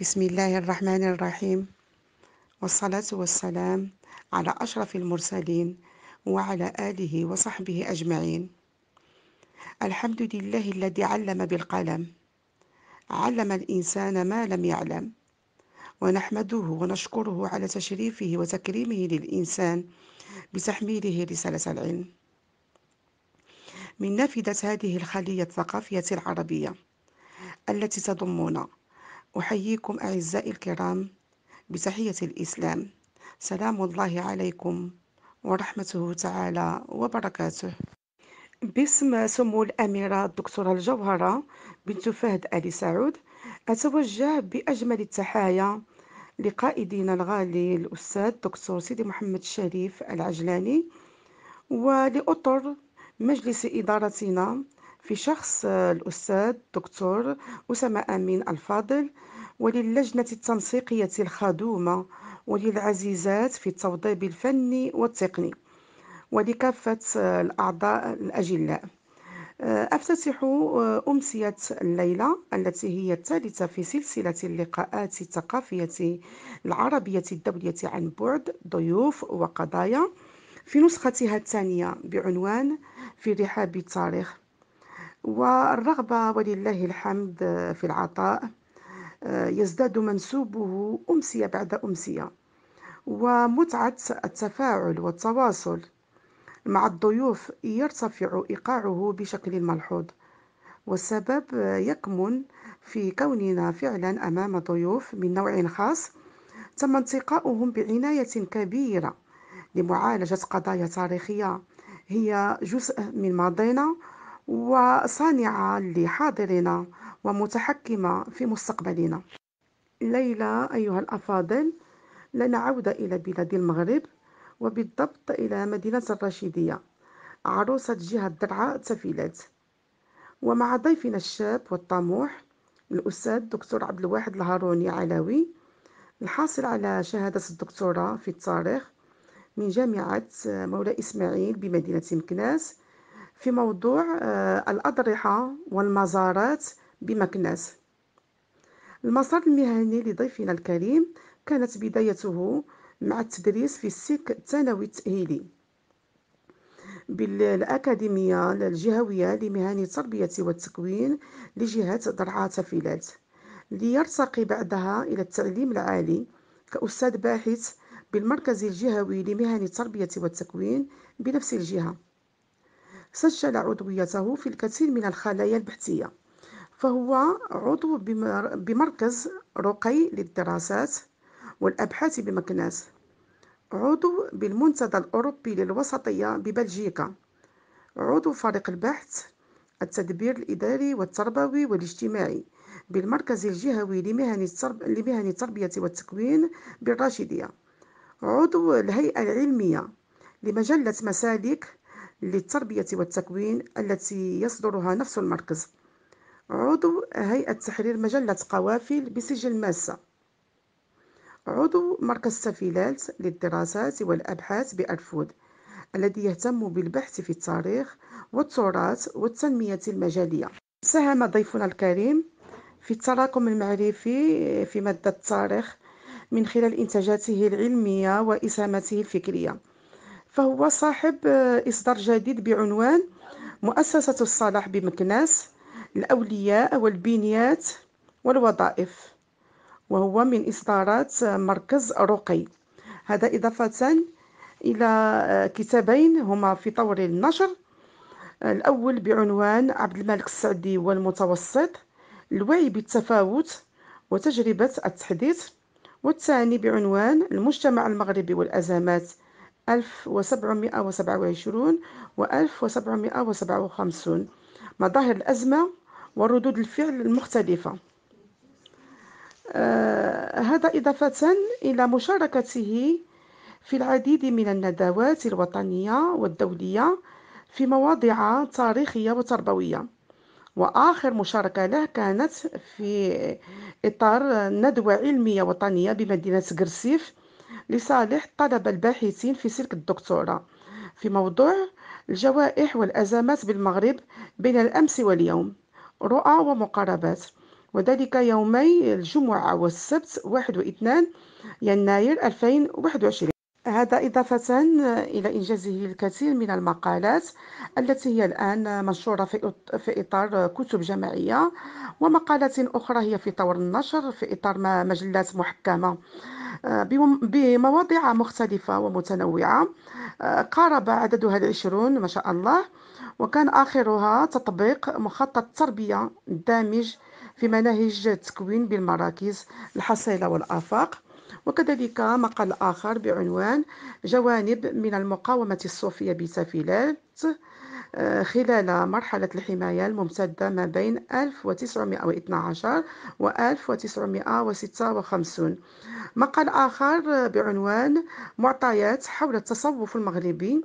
بسم الله الرحمن الرحيم والصلاة والسلام على أشرف المرسلين وعلى آله وصحبه أجمعين الحمد لله الذي علم بالقلم علم الإنسان ما لم يعلم ونحمده ونشكره على تشريفه وتكريمه للإنسان بتحميله رسالة العلم من نافذة هذه الخلية الثقافية العربية التي تضمنا أحييكم أعزائي الكرام بتحية الإسلام سلام الله عليكم ورحمته تعالى وبركاته باسم سمو الأميرة الدكتورة الجوهرة بنت فهد آل سعود أتوجه بأجمل التحايا لقائدنا الغالي الأستاذ دكتور سيدي محمد الشريف العجلاني ولأطر مجلس إدارتنا في شخص آه، الأستاذ دكتور أسامة أمين الفاضل وللجنة التنسيقية الخادومة وللعزيزات في التوضيب الفني والتقني ولكافة آه، الأعضاء الأجلاء آه، أفتتح أمسية الليلة التي هي الثالثة في سلسلة اللقاءات الثقافية العربية الدولية عن بعد ضيوف وقضايا في نسختها الثانية بعنوان في رحاب التاريخ والرغبة ولله الحمد في العطاء آه، يزداد منسوبه أمسية بعد أمسية ومتعة التفاعل والتواصل مع الضيوف يرتفع إيقاعه بشكل ملحوظ والسبب يكمن في كوننا فعلا أمام ضيوف من نوع خاص تم انتقاؤهم بعناية كبيرة لمعالجة قضايا تاريخية هي جزء من ماضينا وصانعة لحاضرنا ومتحكمة في مستقبلنا ليلى أيها الأفاضل لنعود إلى بلاد المغرب وبالضبط إلى مدينة الرشيدية عروسة جهة درعا تفيلات ومع ضيفنا الشاب والطموح الأستاذ دكتور عبد الواحد الهاروني علاوي الحاصل على شهادة الدكتوراه في التاريخ من جامعة مولاي إسماعيل بمدينة مكناس في موضوع آه، الأضرحة والمزارات بمكناس المسار المهني لضيفنا الكريم كانت بدايته مع التدريس في السلك الثانوي التأهيلي بالأكاديمية الجهوية لمهن التربية والتكوين لجهة درعا تفيلات ليرتقي بعدها إلى التعليم العالي كأستاذ باحث بالمركز الجهوي لمهن التربية والتكوين بنفس الجهة سجل عضويته في الكثير من الخلايا البحثية فهو عضو بمركز رقي للدراسات والأبحاث بمكناس عضو بالمنتدى الأوروبي للوسطية ببلجيكا عضو فريق البحث التدبير الإداري والتربوي والاجتماعي بالمركز الجهوي لمهن, الترب... لمهن التربية والتكوين بالراشدية عضو الهيئة العلمية لمجلة مسالك للتربية والتكوين التي يصدرها نفس المركز عضو هيئة تحرير مجلة قوافل بسجل ماسة عضو مركز سفيلات للدراسات والأبحاث بأرفود الذي يهتم بالبحث في التاريخ والتراث والتنمية المجالية ساهم ضيفنا الكريم في التراكم المعرفي في مادة التاريخ من خلال إنتاجاته العلمية وإسهاماته الفكرية فهو صاحب آه، إصدار جديد بعنوان مؤسسة الصلاح بمكناس الأولياء والبنيات والوظائف وهو من إصدارات آه، مركز رقي هذا إضافة إلى آه، كتابين هما في طور النشر الأول بعنوان عبد الملك السعدي والمتوسط الوعي بالتفاوت وتجربة التحديث والثاني بعنوان المجتمع المغربي والأزمات 1727 و 1757 مظاهر الأزمة وردود الفعل المختلفة آه هذا إضافة إلى مشاركته في العديد من الندوات الوطنية والدولية في مواضيع تاريخية وتربوية وآخر مشاركة له كانت في إطار ندوة علمية وطنية بمدينة قرسيف لصالح طلب الباحثين في سلك الدكتوراه في موضوع الجوائح والأزمات بالمغرب بين الأمس واليوم رؤى ومقاربات وذلك يومي الجمعة والسبت 1 و 2 يناير 2021 هذا إضافة إلى إنجازه الكثير من المقالات التي هي الآن منشورة في إطار كتب جماعية ومقالات أخرى هي في طور النشر في إطار مجلات محكمة آه، بمواضيع مختلفة ومتنوعة آه، قارب عددها العشرون ما شاء الله وكان آخرها تطبيق مخطط تربية دامج في مناهج التكوين بالمراكز الحصيلة والآفاق وكذلك مقال آخر بعنوان جوانب من المقاومة الصوفية بسافيلات آه، خلال مرحلة الحماية الممتدة ما بين 1912 و 1956 مقال آخر بعنوان معطيات حول التصوف المغربي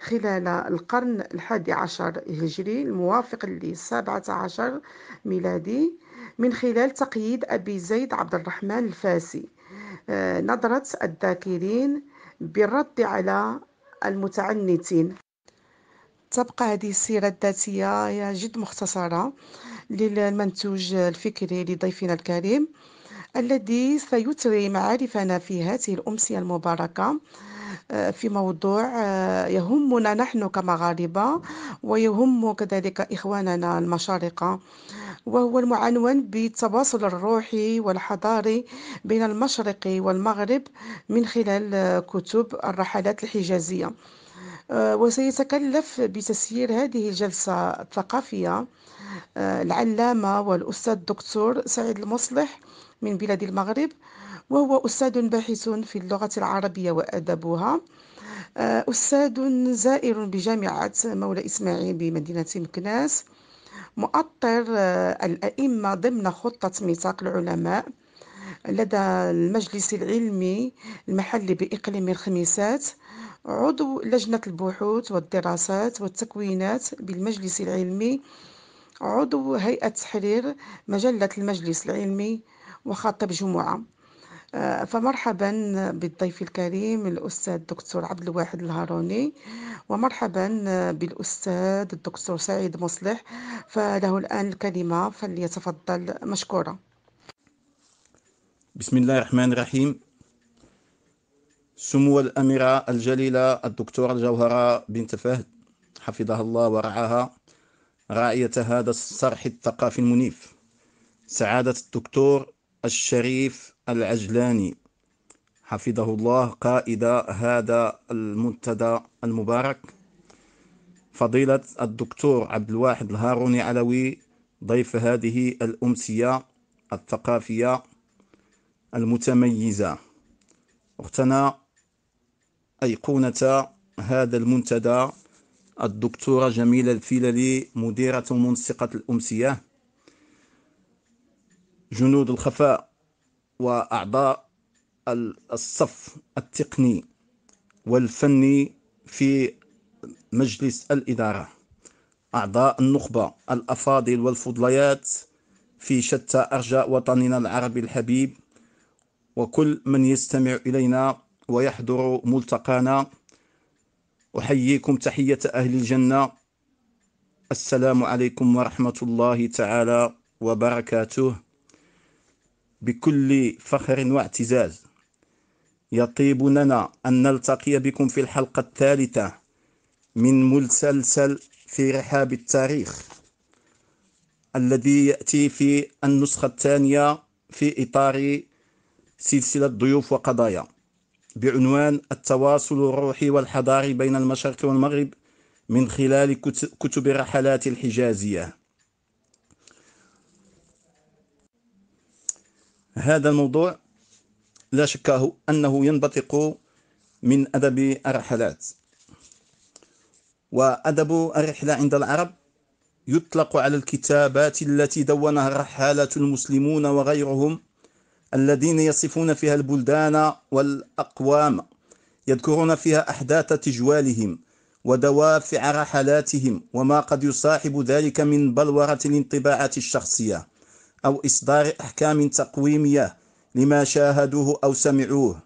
خلال القرن الحادي عشر الهجري الموافق للسابعة عشر ميلادي من خلال تقييد أبي زيد عبد الرحمن الفاسي آه، نظرة الذاكرين بالرد على المتعنتين تبقى هذه السيرة الذاتية جد مختصرة للمنتوج الفكري لضيفنا الكريم الذي سيثري معارفنا في هذه الأمسية المباركة آه، في موضوع آه، يهمنا نحن كمغاربة ويهم كذلك إخواننا المشارقة وهو المعنون بالتواصل الروحي والحضاري بين المشرق والمغرب من خلال آه، كتب الرحلات الحجازية وسيتكلف بتسيير هذه الجلسة الثقافية العلامة والأستاذ الدكتور سعيد المصلح من بلاد المغرب وهو أستاذ باحث في اللغة العربية وأدبها آه، أستاذ زائر بجامعة مولى إسماعيل بمدينة مكناس مؤطر آه، الأئمة ضمن خطة ميثاق العلماء لدى المجلس العلمي المحلي بإقليم الخميسات عضو لجنة البحوث والدراسات والتكوينات بالمجلس العلمي عضو هيئة تحرير مجلة المجلس العلمي وخاطب جمعة فمرحبا بالضيف الكريم الأستاذ الدكتور عبد الواحد الهاروني ومرحبا بالأستاذ الدكتور سعيد مصلح فله الآن الكلمة فليتفضل مشكورا بسم الله الرحمن الرحيم سمو الأميرة الجليلة الدكتورة الجوهرة بنت فهد حفظها الله ورعاها راعية هذا الصرح الثقافي المنيف سعادة الدكتور الشريف العجلاني حفظه الله قائد هذا المنتدى المبارك فضيلة الدكتور عبد الواحد الهاروني علوي ضيف هذه الأمسية الثقافية المتميزة أختنا أيقونة هذا المنتدى الدكتورة جميلة الفيللي مديرة منسقة الأمسية جنود الخفاء وأعضاء الصف التقني والفني في مجلس الإدارة أعضاء النخبة الأفاضل والفضليات في شتى أرجاء وطننا العربي الحبيب وكل من يستمع إلينا ويحضر ملتقانا أحييكم تحية أهل الجنة السلام عليكم ورحمة الله تعالى وبركاته بكل فخر واعتزاز يطيب لنا أن نلتقي بكم في الحلقة الثالثة من مسلسل في رحاب التاريخ الذي يأتي في النسخة الثانية في إطار سلسلة ضيوف وقضايا بعنوان التواصل الروحي والحضاري بين المشرق والمغرب من خلال كتب الرحلات الحجازية هذا الموضوع لا شك أنه ينبثق من أدب الرحلات وأدب الرحلة عند العرب يطلق على الكتابات التي دونها الرحالة المسلمون وغيرهم الذين يصفون فيها البلدان والأقوام يذكرون فيها أحداث تجوالهم ودوافع رحلاتهم وما قد يصاحب ذلك من بلورة الانطباعات الشخصية أو إصدار أحكام تقويمية لما شاهدوه أو سمعوه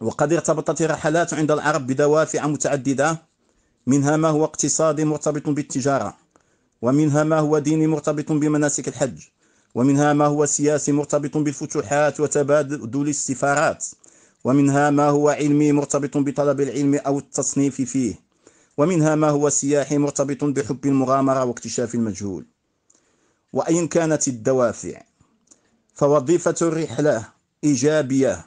وقد ارتبطت الرحلات عند العرب بدوافع متعددة منها ما هو اقتصادي مرتبط بالتجارة ومنها ما هو ديني مرتبط بمناسك الحج ومنها ما هو سياسي مرتبط بالفتوحات وتبادل السفارات ومنها ما هو علمي مرتبط بطلب العلم أو التصنيف فيه ومنها ما هو سياحي مرتبط بحب المغامرة واكتشاف المجهول وأين كانت الدوافع فوظيفة الرحلة إيجابية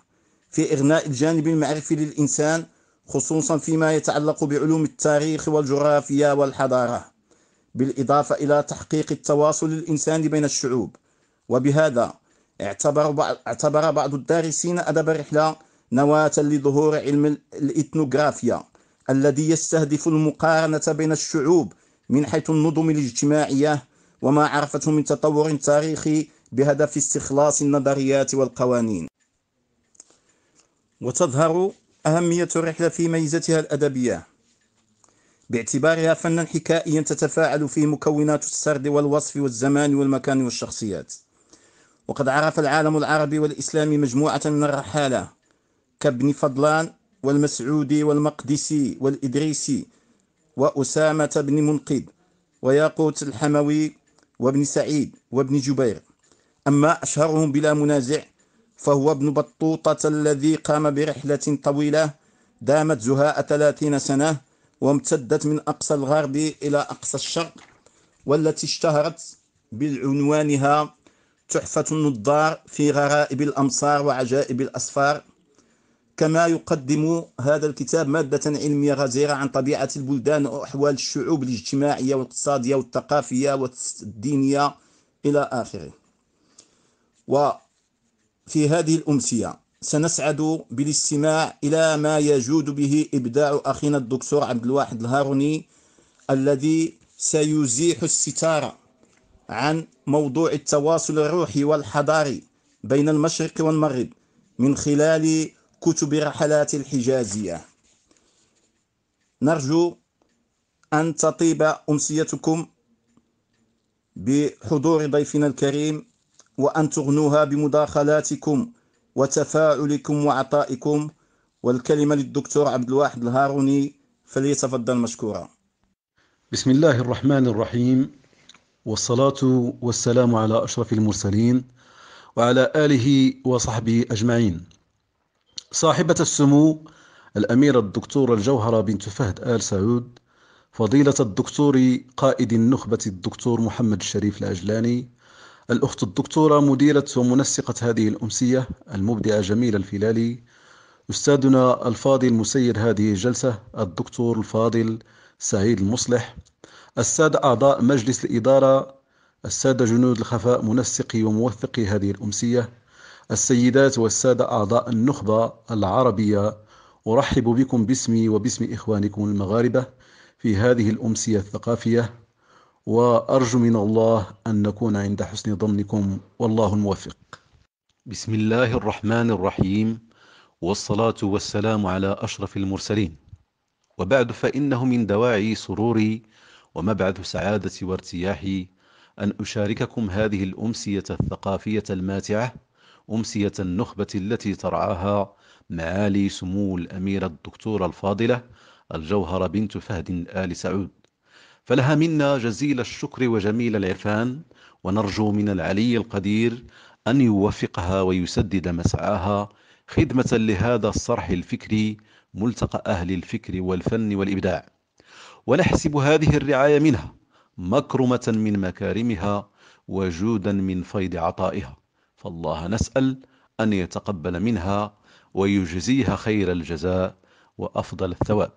في إغناء الجانب المعرفي للإنسان خصوصا فيما يتعلق بعلوم التاريخ والجغرافيا والحضارة بالإضافة إلى تحقيق التواصل الإنساني بين الشعوب وبهذا اعتبر اعتبر بعض الدارسين أدب الرحلة نواة لظهور علم الإثنوغرافيا الذي يستهدف المقارنة بين الشعوب من حيث النظم الاجتماعية وما عرفته من تطور تاريخي بهدف استخلاص النظريات والقوانين وتظهر أهمية الرحلة في ميزتها الأدبية باعتبارها فنا حكائيا تتفاعل فيه مكونات السرد والوصف والزمان والمكان والشخصيات وقد عرف العالم العربي والإسلامي مجموعة من الرحالة كابن فضلان والمسعودي والمقدسي والإدريسي وأسامة بن منقذ وياقوت الحموي وابن سعيد وابن جبير أما أشهرهم بلا منازع فهو ابن بطوطة الذي قام برحلة طويلة دامت زهاء 30 سنة وامتدت من أقصى الغرب إلى أقصى الشرق والتي اشتهرت بعنوانها تحفة النضار في غرائب الأمصار وعجائب الأسفار كما يقدم هذا الكتاب مادة علمية غزيرة عن طبيعة البلدان وأحوال الشعوب الاجتماعية والاقتصادية والثقافية والدينية إلى آخره وفي هذه الأمسية سنسعد بالاستماع إلى ما يجود به إبداع أخينا الدكتور عبد الواحد الهاروني الذي سيزيح الستارة عن موضوع التواصل الروحي والحضاري بين المشرق والمغرب من خلال كتب رحلات الحجازية نرجو أن تطيب أمسيتكم بحضور ضيفنا الكريم وأن تغنوها بمداخلاتكم وتفاعلكم وعطائكم والكلمة للدكتور عبد الواحد الهاروني فليتفضل مشكورا بسم الله الرحمن الرحيم والصلاة والسلام على أشرف المرسلين وعلى آله وصحبه أجمعين صاحبة السمو الأميرة الدكتورة الجوهرة بنت فهد آل سعود فضيلة الدكتور قائد النخبة الدكتور محمد الشريف العجلاني الأخت الدكتورة مديرة ومنسقة هذه الأمسية المبدعة جميلة الفلالي أستاذنا الفاضل مسير هذه الجلسة الدكتور الفاضل سعيد المصلح السادة أعضاء مجلس الإدارة السادة جنود الخفاء منسقي وموثقي هذه الأمسية السيدات والسادة أعضاء النخبة العربية أرحب بكم باسمي وباسم إخوانكم المغاربة في هذه الأمسية الثقافية وأرجو من الله أن نكون عند حسن ظنكم والله الموفق بسم الله الرحمن الرحيم والصلاة والسلام على أشرف المرسلين وبعد فإنه من دواعي سروري ومبعث سعادتي وارتياحي أن أشارككم هذه الأمسية الثقافية الماتعة أمسية النخبة التي ترعاها معالي سمو الأميرة الدكتورة الفاضلة الجوهرة بنت فهد آل سعود فلها منا جزيل الشكر وجميل العرفان ونرجو من العلي القدير أن يوفقها ويسدد مسعاها خدمة لهذا الصرح الفكري ملتقى أهل الفكر والفن والإبداع ونحسب هذه الرعاية منها مكرمة من مكارمها وجودا من فيض عطائها فالله نسأل أن يتقبل منها ويجزيها خير الجزاء وأفضل الثواب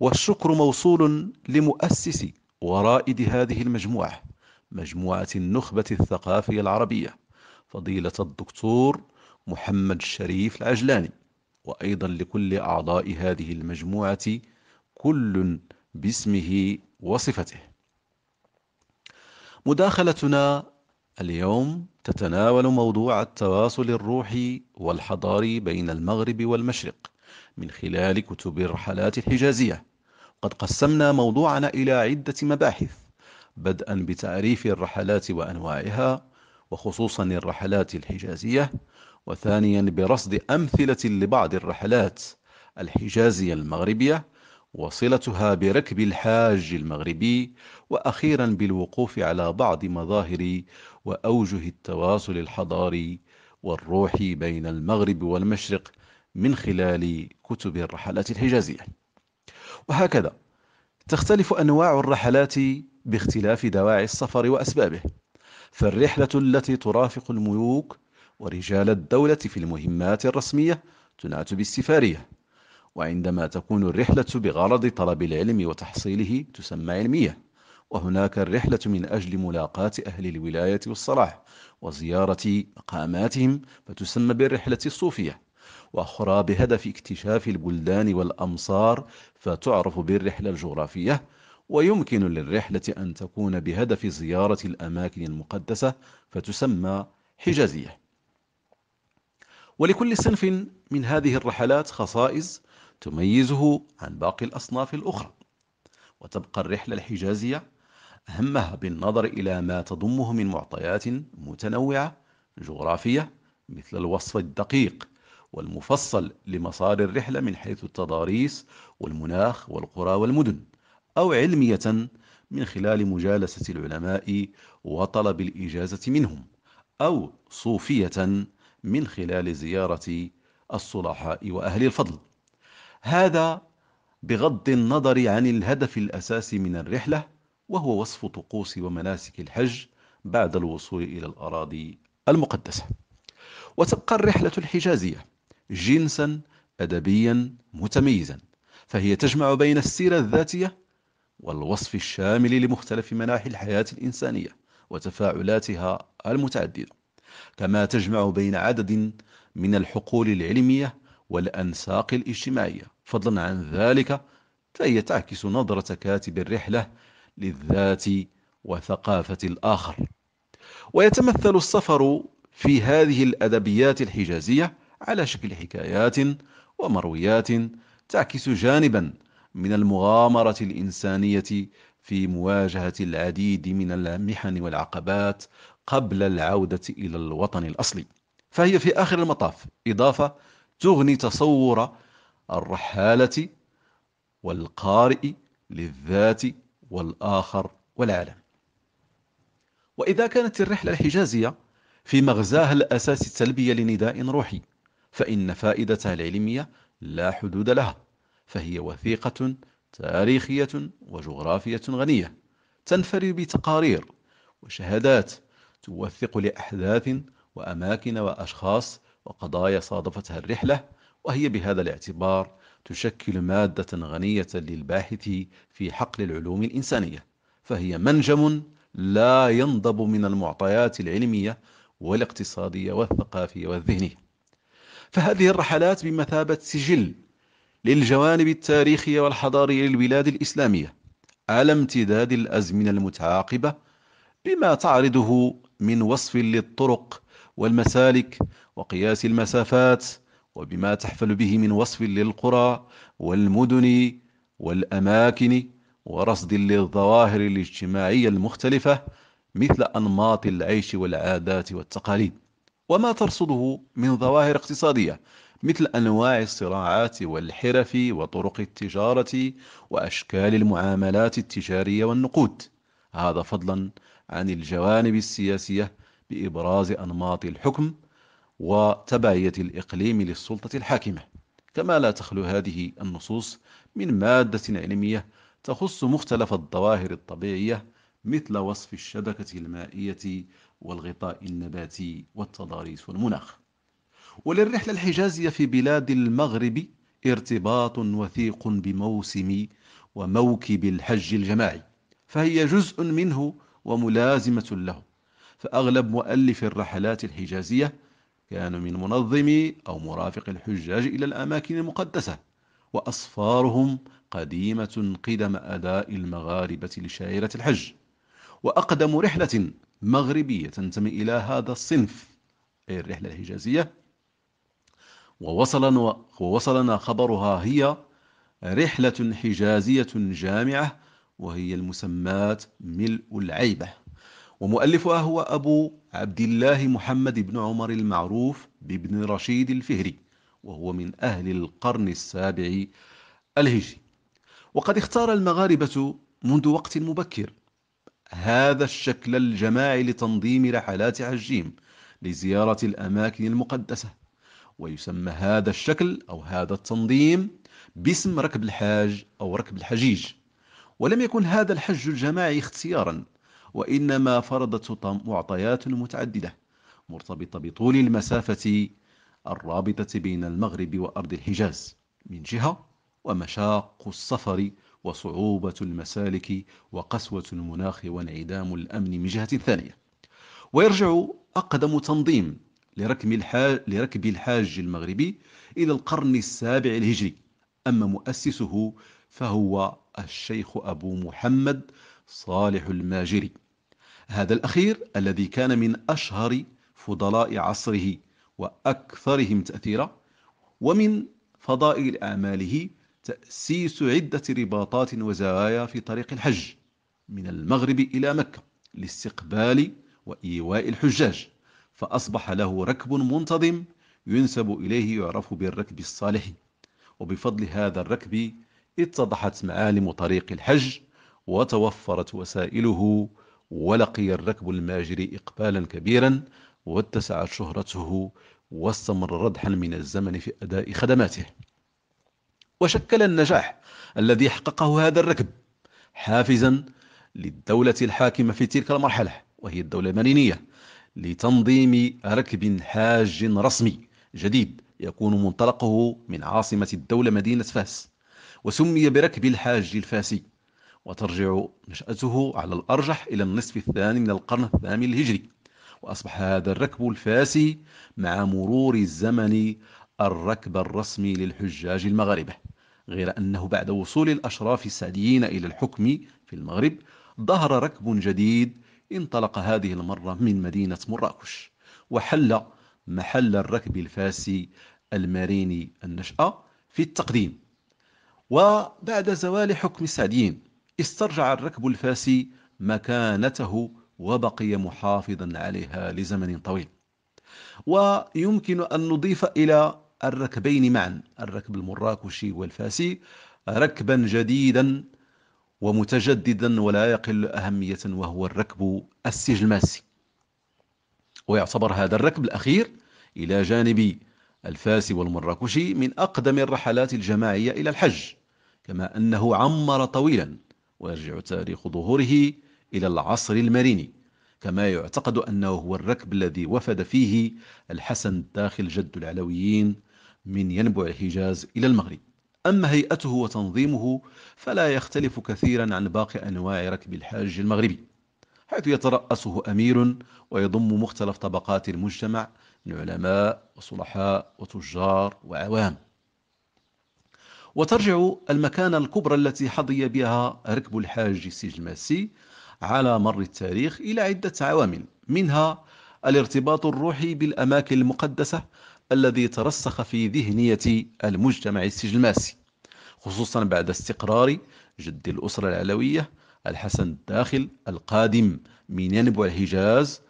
والشكر موصول لمؤسس ورائد هذه المجموعة مجموعة النخبة الثقافية العربية فضيلة الدكتور محمد الشريف العجلاني وأيضا لكل أعضاء هذه المجموعة كل باسمه وصفته مداخلتنا اليوم تتناول موضوع التواصل الروحي والحضاري بين المغرب والمشرق من خلال كتب الرحلات الحجازية قد قسمنا موضوعنا إلى عدة مباحث بدءا بتعريف الرحلات وأنواعها وخصوصا الرحلات الحجازية وثانيا برصد أمثلة لبعض الرحلات الحجازية المغربية وصلتها بركب الحاج المغربي وأخيرا بالوقوف على بعض مظاهر وأوجه التواصل الحضاري والروحي بين المغرب والمشرق من خلال كتب الرحلات الحجازية وهكذا تختلف أنواع الرحلات باختلاف دواعي السفر وأسبابه فالرحلة التي ترافق الملوك ورجال الدولة في المهمات الرسمية تنعت بالسفارية وعندما تكون الرحلة بغرض طلب العلم وتحصيله تسمى علمية وهناك الرحلة من أجل ملاقاة أهل الولاية والصلاح وزيارة مقاماتهم فتسمى بالرحلة الصوفية وأخرى بهدف اكتشاف البلدان والأمصار فتعرف بالرحلة الجغرافية ويمكن للرحلة أن تكون بهدف زيارة الأماكن المقدسة فتسمى حجازية ولكل صنف من هذه الرحلات خصائص تميزه عن باقي الأصناف الأخرى وتبقى الرحلة الحجازية أهمها بالنظر إلى ما تضمه من معطيات متنوعة جغرافية مثل الوصف الدقيق والمفصل لمسار الرحلة من حيث التضاريس والمناخ والقرى والمدن أو علمية من خلال مجالسة العلماء وطلب الإجازة منهم أو صوفية من خلال زيارة الصلحاء وأهل الفضل هذا بغض النظر عن الهدف الأساسي من الرحلة وهو وصف طقوس ومناسك الحج بعد الوصول إلى الأراضي المقدسة وتبقى الرحلة الحجازية جنسا أدبيا متميزا فهي تجمع بين السيرة الذاتية والوصف الشامل لمختلف مناحي الحياة الإنسانية وتفاعلاتها المتعددة كما تجمع بين عدد من الحقول العلمية والأنساق الاجتماعية فضلا عن ذلك فهي تعكس نظرة كاتب الرحلة للذات وثقافة الآخر ويتمثل السفر في هذه الأدبيات الحجازية على شكل حكايات ومرويات تعكس جانبا من المغامرة الإنسانية في مواجهة العديد من المحن والعقبات قبل العودة إلى الوطن الأصلي فهي في آخر المطاف إضافة تغني تصور الرحالة والقارئ للذات والآخر والعالم وإذا كانت الرحلة الحجازية في مغزاها الأساسي التلبية لنداء روحي فإن فائدتها العلمية لا حدود لها فهي وثيقة تاريخية وجغرافية غنية تنفرد بتقارير وشهادات توثق لأحداث وأماكن وأشخاص وقضايا صادفتها الرحلة وهي بهذا الاعتبار تشكل مادة غنية للباحث في حقل العلوم الإنسانية فهي منجم لا ينضب من المعطيات العلمية والاقتصادية والثقافية والذهنية فهذه الرحلات بمثابة سجل للجوانب التاريخية والحضارية للبلاد الإسلامية على امتداد الأزمنة المتعاقبة بما تعرضه من وصف للطرق والمسالك وقياس المسافات وبما تحفل به من وصف للقرى والمدن والأماكن ورصد للظواهر الاجتماعية المختلفة مثل أنماط العيش والعادات والتقاليد وما ترصده من ظواهر اقتصادية مثل أنواع الصراعات والحرف وطرق التجارة وأشكال المعاملات التجارية والنقود هذا فضلا عن الجوانب السياسية بإبراز أنماط الحكم وتبعية الإقليم للسلطة الحاكمة كما لا تخلو هذه النصوص من مادة علمية تخص مختلف الظواهر الطبيعية مثل وصف الشبكة المائية والغطاء النباتي والتضاريس والمناخ وللرحلة الحجازية في بلاد المغرب ارتباط وثيق بموسم وموكب الحج الجماعي فهي جزء منه وملازمة له فأغلب مؤلف الرحلات الحجازية كانوا من منظمي أو مرافق الحجاج إلى الأماكن المقدسة وأصفارهم قديمة قدم أداء المغاربة لشائرة الحج وأقدم رحلة مغربية تنتمي إلى هذا الصنف أي الرحلة الحجازية ووصلنا, ووصلنا خبرها هي رحلة حجازية جامعة وهي المسماة ملء العيبة ومؤلفها هو أبو عبد الله محمد بن عمر المعروف بابن رشيد الفهري وهو من أهل القرن السابع الهجري وقد اختار المغاربة منذ وقت مبكر هذا الشكل الجماعي لتنظيم رحلات عجيم لزيارة الأماكن المقدسة ويسمى هذا الشكل أو هذا التنظيم باسم ركب الحاج أو ركب الحجيج ولم يكن هذا الحج الجماعي اختيارا وإنما فرضت معطيات متعددة مرتبطة بطول المسافة الرابطة بين المغرب وأرض الحجاز من جهة ومشاق السفر وصعوبة المسالك وقسوة المناخ وانعدام الأمن من جهة ثانية ويرجع أقدم تنظيم لركب الحاج, لركب الحاج المغربي إلى القرن السابع الهجري أما مؤسسه فهو الشيخ أبو محمد صالح الماجري هذا الأخير الذي كان من أشهر فضلاء عصره وأكثرهم تأثيرا ومن فضائل أعماله تأسيس عدة رباطات وزوايا في طريق الحج من المغرب إلى مكة لاستقبال وإيواء الحجاج فأصبح له ركب منتظم ينسب إليه يعرف بالركب الصالح وبفضل هذا الركب اتضحت معالم طريق الحج وتوفرت وسائله ولقي الركب الماجري إقبالا كبيرا واتسعت شهرته واستمر ردحا من الزمن في أداء خدماته وشكل النجاح الذي حققه هذا الركب حافزا للدولة الحاكمة في تلك المرحلة وهي الدولة المرينية لتنظيم ركب حاج رسمي جديد يكون منطلقه من عاصمة الدولة مدينة فاس وسمي بركب الحاج الفاسي وترجع نشأته على الأرجح إلى النصف الثاني من القرن الثامن الهجري وأصبح هذا الركب الفاسي مع مرور الزمن الركب الرسمي للحجاج المغاربة غير أنه بعد وصول الأشراف السعديين إلى الحكم في المغرب ظهر ركب جديد انطلق هذه المرة من مدينة مراكش وحل محل الركب الفاسي الماريني النشأة في التقديم وبعد زوال حكم السعديين استرجع الركب الفاسي مكانته وبقي محافظا عليها لزمن طويل ويمكن أن نضيف إلى الركبين معا الركب المراكشي والفاسي ركبا جديدا ومتجددا ولا يقل أهمية وهو الركب السجلماسي ويعتبر هذا الركب الأخير إلى جانب الفاسي والمراكشي من أقدم الرحلات الجماعية إلى الحج كما أنه عمر طويلا ويرجع تاريخ ظهوره إلى العصر المريني كما يعتقد أنه هو الركب الذي وفد فيه الحسن داخل جد العلويين من ينبع الحجاز إلى المغرب أما هيئته وتنظيمه فلا يختلف كثيرا عن باقي أنواع ركب الحاج المغربي حيث يترأسه أمير ويضم مختلف طبقات المجتمع من علماء وصلحاء وتجار وعوام وترجع المكانة الكبرى التي حظي بها ركب الحاج سيج الماسي على مر التاريخ إلى عدة عوامل منها الارتباط الروحي بالأماكن المقدسة الذي ترسخ في ذهنية المجتمع السجلماسي خصوصا بعد استقرار جد الأسرة العلوية الحسن الداخل القادم من ينبع الحجاز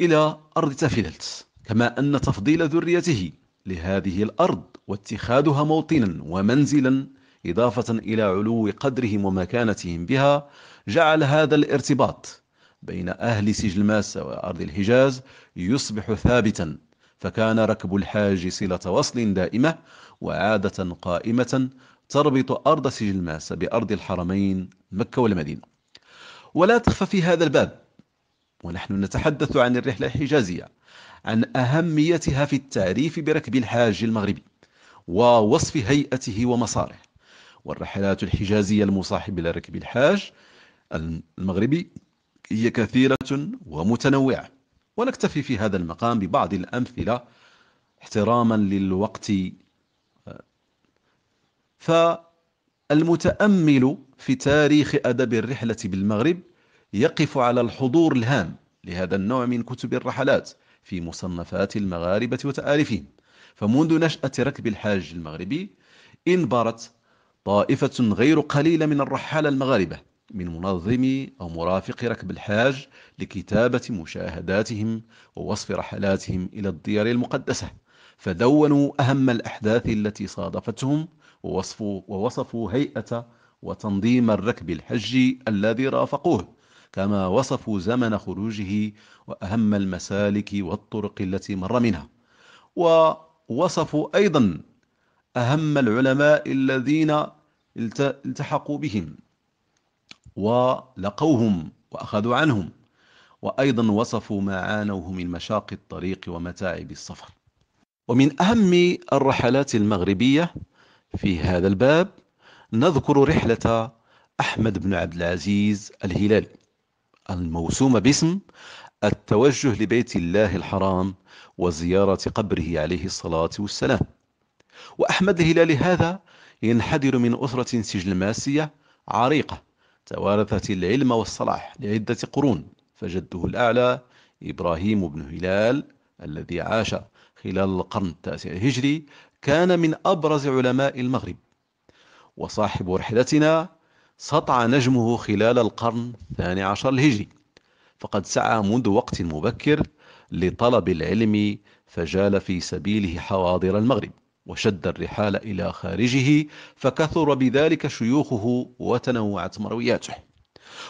إلى أرض تافيلت كما أن تفضيل ذريته لهذه الأرض واتخاذها موطنا ومنزلا إضافة إلى علو قدرهم ومكانتهم بها جعل هذا الارتباط بين أهل سجل ماسة وأرض الحجاز يصبح ثابتا فكان ركب الحاج صلة وصل دائمة وعادة قائمة تربط أرض سجل ماسة بأرض الحرمين مكة والمدينة ولا تخفى في هذا الباب ونحن نتحدث عن الرحلة الحجازية عن أهميتها في التعريف بركب الحاج المغربي ووصف هيئته ومساره والرحلات الحجازية المصاحبة لركب الحاج المغربي هي كثيرة ومتنوعة ونكتفي في هذا المقام ببعض الأمثلة احتراما للوقت فالمتأمل في تاريخ أدب الرحلة بالمغرب يقف على الحضور الهام لهذا النوع من كتب الرحلات في مصنفات المغاربة وتآلفهم فمنذ نشأة ركب الحاج المغربي انبرت طائفة غير قليلة من الرحالة المغاربة من منظمي أو مرافق ركب الحاج لكتابة مشاهداتهم ووصف رحلاتهم إلى الديار المقدسة فدونوا أهم الأحداث التي صادفتهم ووصفوا, ووصفوا هيئة وتنظيم الركب الحجي الذي رافقوه كما وصفوا زمن خروجه وأهم المسالك والطرق التي مر منها و وصفوا أيضا أهم العلماء الذين التحقوا بهم ولقوهم وأخذوا عنهم وأيضا وصفوا ما عانوه من مشاق الطريق ومتاعب السفر ومن أهم الرحلات المغربية في هذا الباب نذكر رحلة أحمد بن عبد العزيز الهلالي الموسومة باسم التوجه لبيت الله الحرام وزيارة قبره عليه الصلاة والسلام وأحمد الهلال هذا ينحدر من أسرة سجلماسية عريقة توارثت العلم والصلاح لعدة قرون فجده الأعلى إبراهيم بن هلال الذي عاش خلال القرن التاسع الهجري كان من أبرز علماء المغرب وصاحب رحلتنا سطع نجمه خلال القرن الثاني عشر الهجري فقد سعى منذ وقت مبكر لطلب العلم فجال في سبيله حواضر المغرب وشد الرحال إلى خارجه فكثر بذلك شيوخه وتنوعت مروياته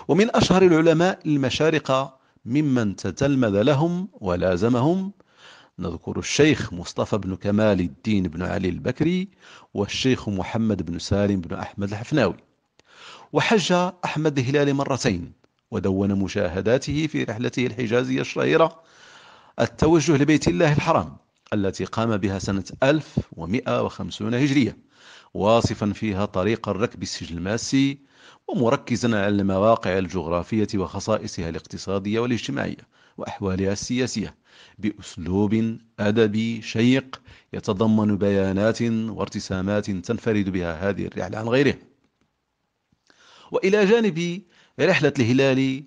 ومن أشهر العلماء المشارقة ممن تتلمذ لهم ولازمهم نذكر الشيخ مصطفى بن كمال الدين بن علي البكري والشيخ محمد بن سالم بن أحمد الحفناوي وحج أحمد هلال مرتين ودون مشاهداته في رحلته الحجازية الشهيرة التوجه لبيت الله الحرام التي قام بها سنة 1150 هجرية واصفا فيها طريق الركب السجلماسي ومركزا على المواقع الجغرافية وخصائصها الاقتصادية والاجتماعية وأحوالها السياسية بأسلوب أدبي شيق يتضمن بيانات وارتسامات تنفرد بها هذه الرحلة عن غيرها وإلى جانب رحلة الهلال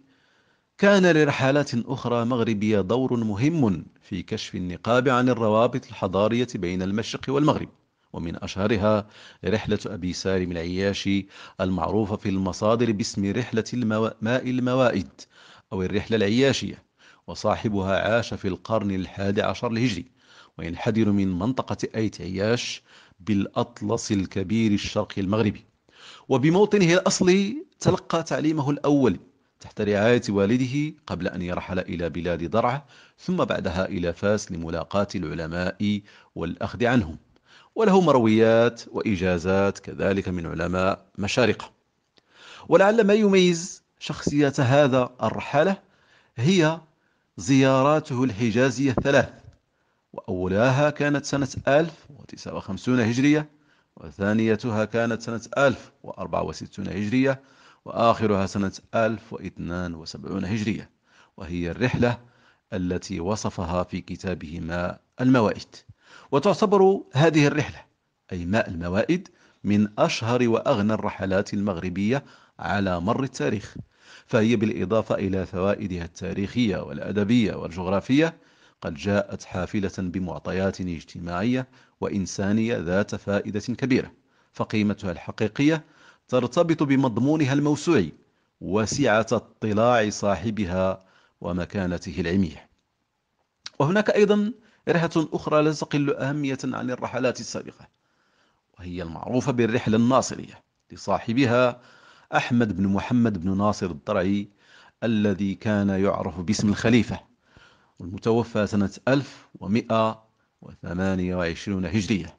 كان لرحلات أخرى مغربية دور مهم في كشف النقاب عن الروابط الحضارية بين المشرق والمغرب ومن أشهرها رحلة أبي سالم العياشي المعروفة في المصادر باسم رحلة الماء الموائد أو الرحلة العياشية وصاحبها عاش في القرن الحادي عشر الهجري وينحدر من منطقة أيت عياش بالأطلس الكبير الشرقي المغربي وبموطنه الأصلي تلقى تعليمه الأول تحت رعاية والده قبل أن يرحل إلى بلاد ضرعة ثم بعدها إلى فاس لملاقاة العلماء والأخذ عنهم وله مرويات وإجازات كذلك من علماء مشارقة ولعل ما يميز شخصية هذا الرحالة هي زياراته الحجازية الثلاث وأولاها كانت سنة 1059 هجرية وثانيتها كانت سنة 1064 هجرية وآخرها سنة 1072 هجرية وهي الرحلة التي وصفها في كتابه ماء الموائد وتعتبر هذه الرحلة أي ماء الموائد من أشهر وأغنى الرحلات المغربية على مر التاريخ فهي بالإضافة إلى فوائدها التاريخية والأدبية والجغرافية قد جاءت حافلة بمعطيات اجتماعية وإنسانية ذات فائدة كبيرة فقيمتها الحقيقية ترتبط بمضمونها الموسوعي وسعة اطلاع صاحبها ومكانته العلمية وهناك أيضا رحلة أخرى لا تقل أهمية عن الرحلات السابقة وهي المعروفة بالرحلة الناصرية لصاحبها أحمد بن محمد بن ناصر الدرعي الذي كان يعرف باسم الخليفة والمتوفى سنة 1128 هجرية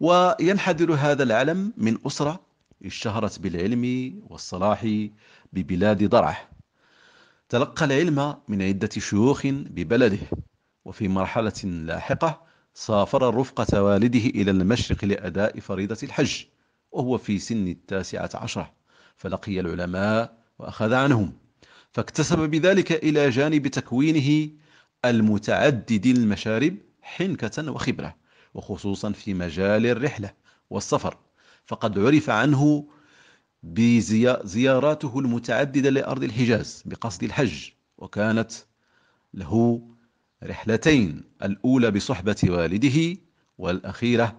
وينحدر هذا العلم من أسرة اشتهرت بالعلم والصلاح ببلاد ضرع تلقى العلم من عدة شيوخ ببلده وفي مرحلة لاحقة سافر رفقة والده إلى المشرق لأداء فريضة الحج وهو في سن التاسعة عشرة فلقي العلماء وأخذ عنهم فاكتسب بذلك إلى جانب تكوينه المتعدد المشارب حنكة وخبرة وخصوصا في مجال الرحلة والسفر فقد عرف عنه بزياراته المتعددة لأرض الحجاز بقصد الحج وكانت له رحلتين الأولى بصحبة والده والأخيرة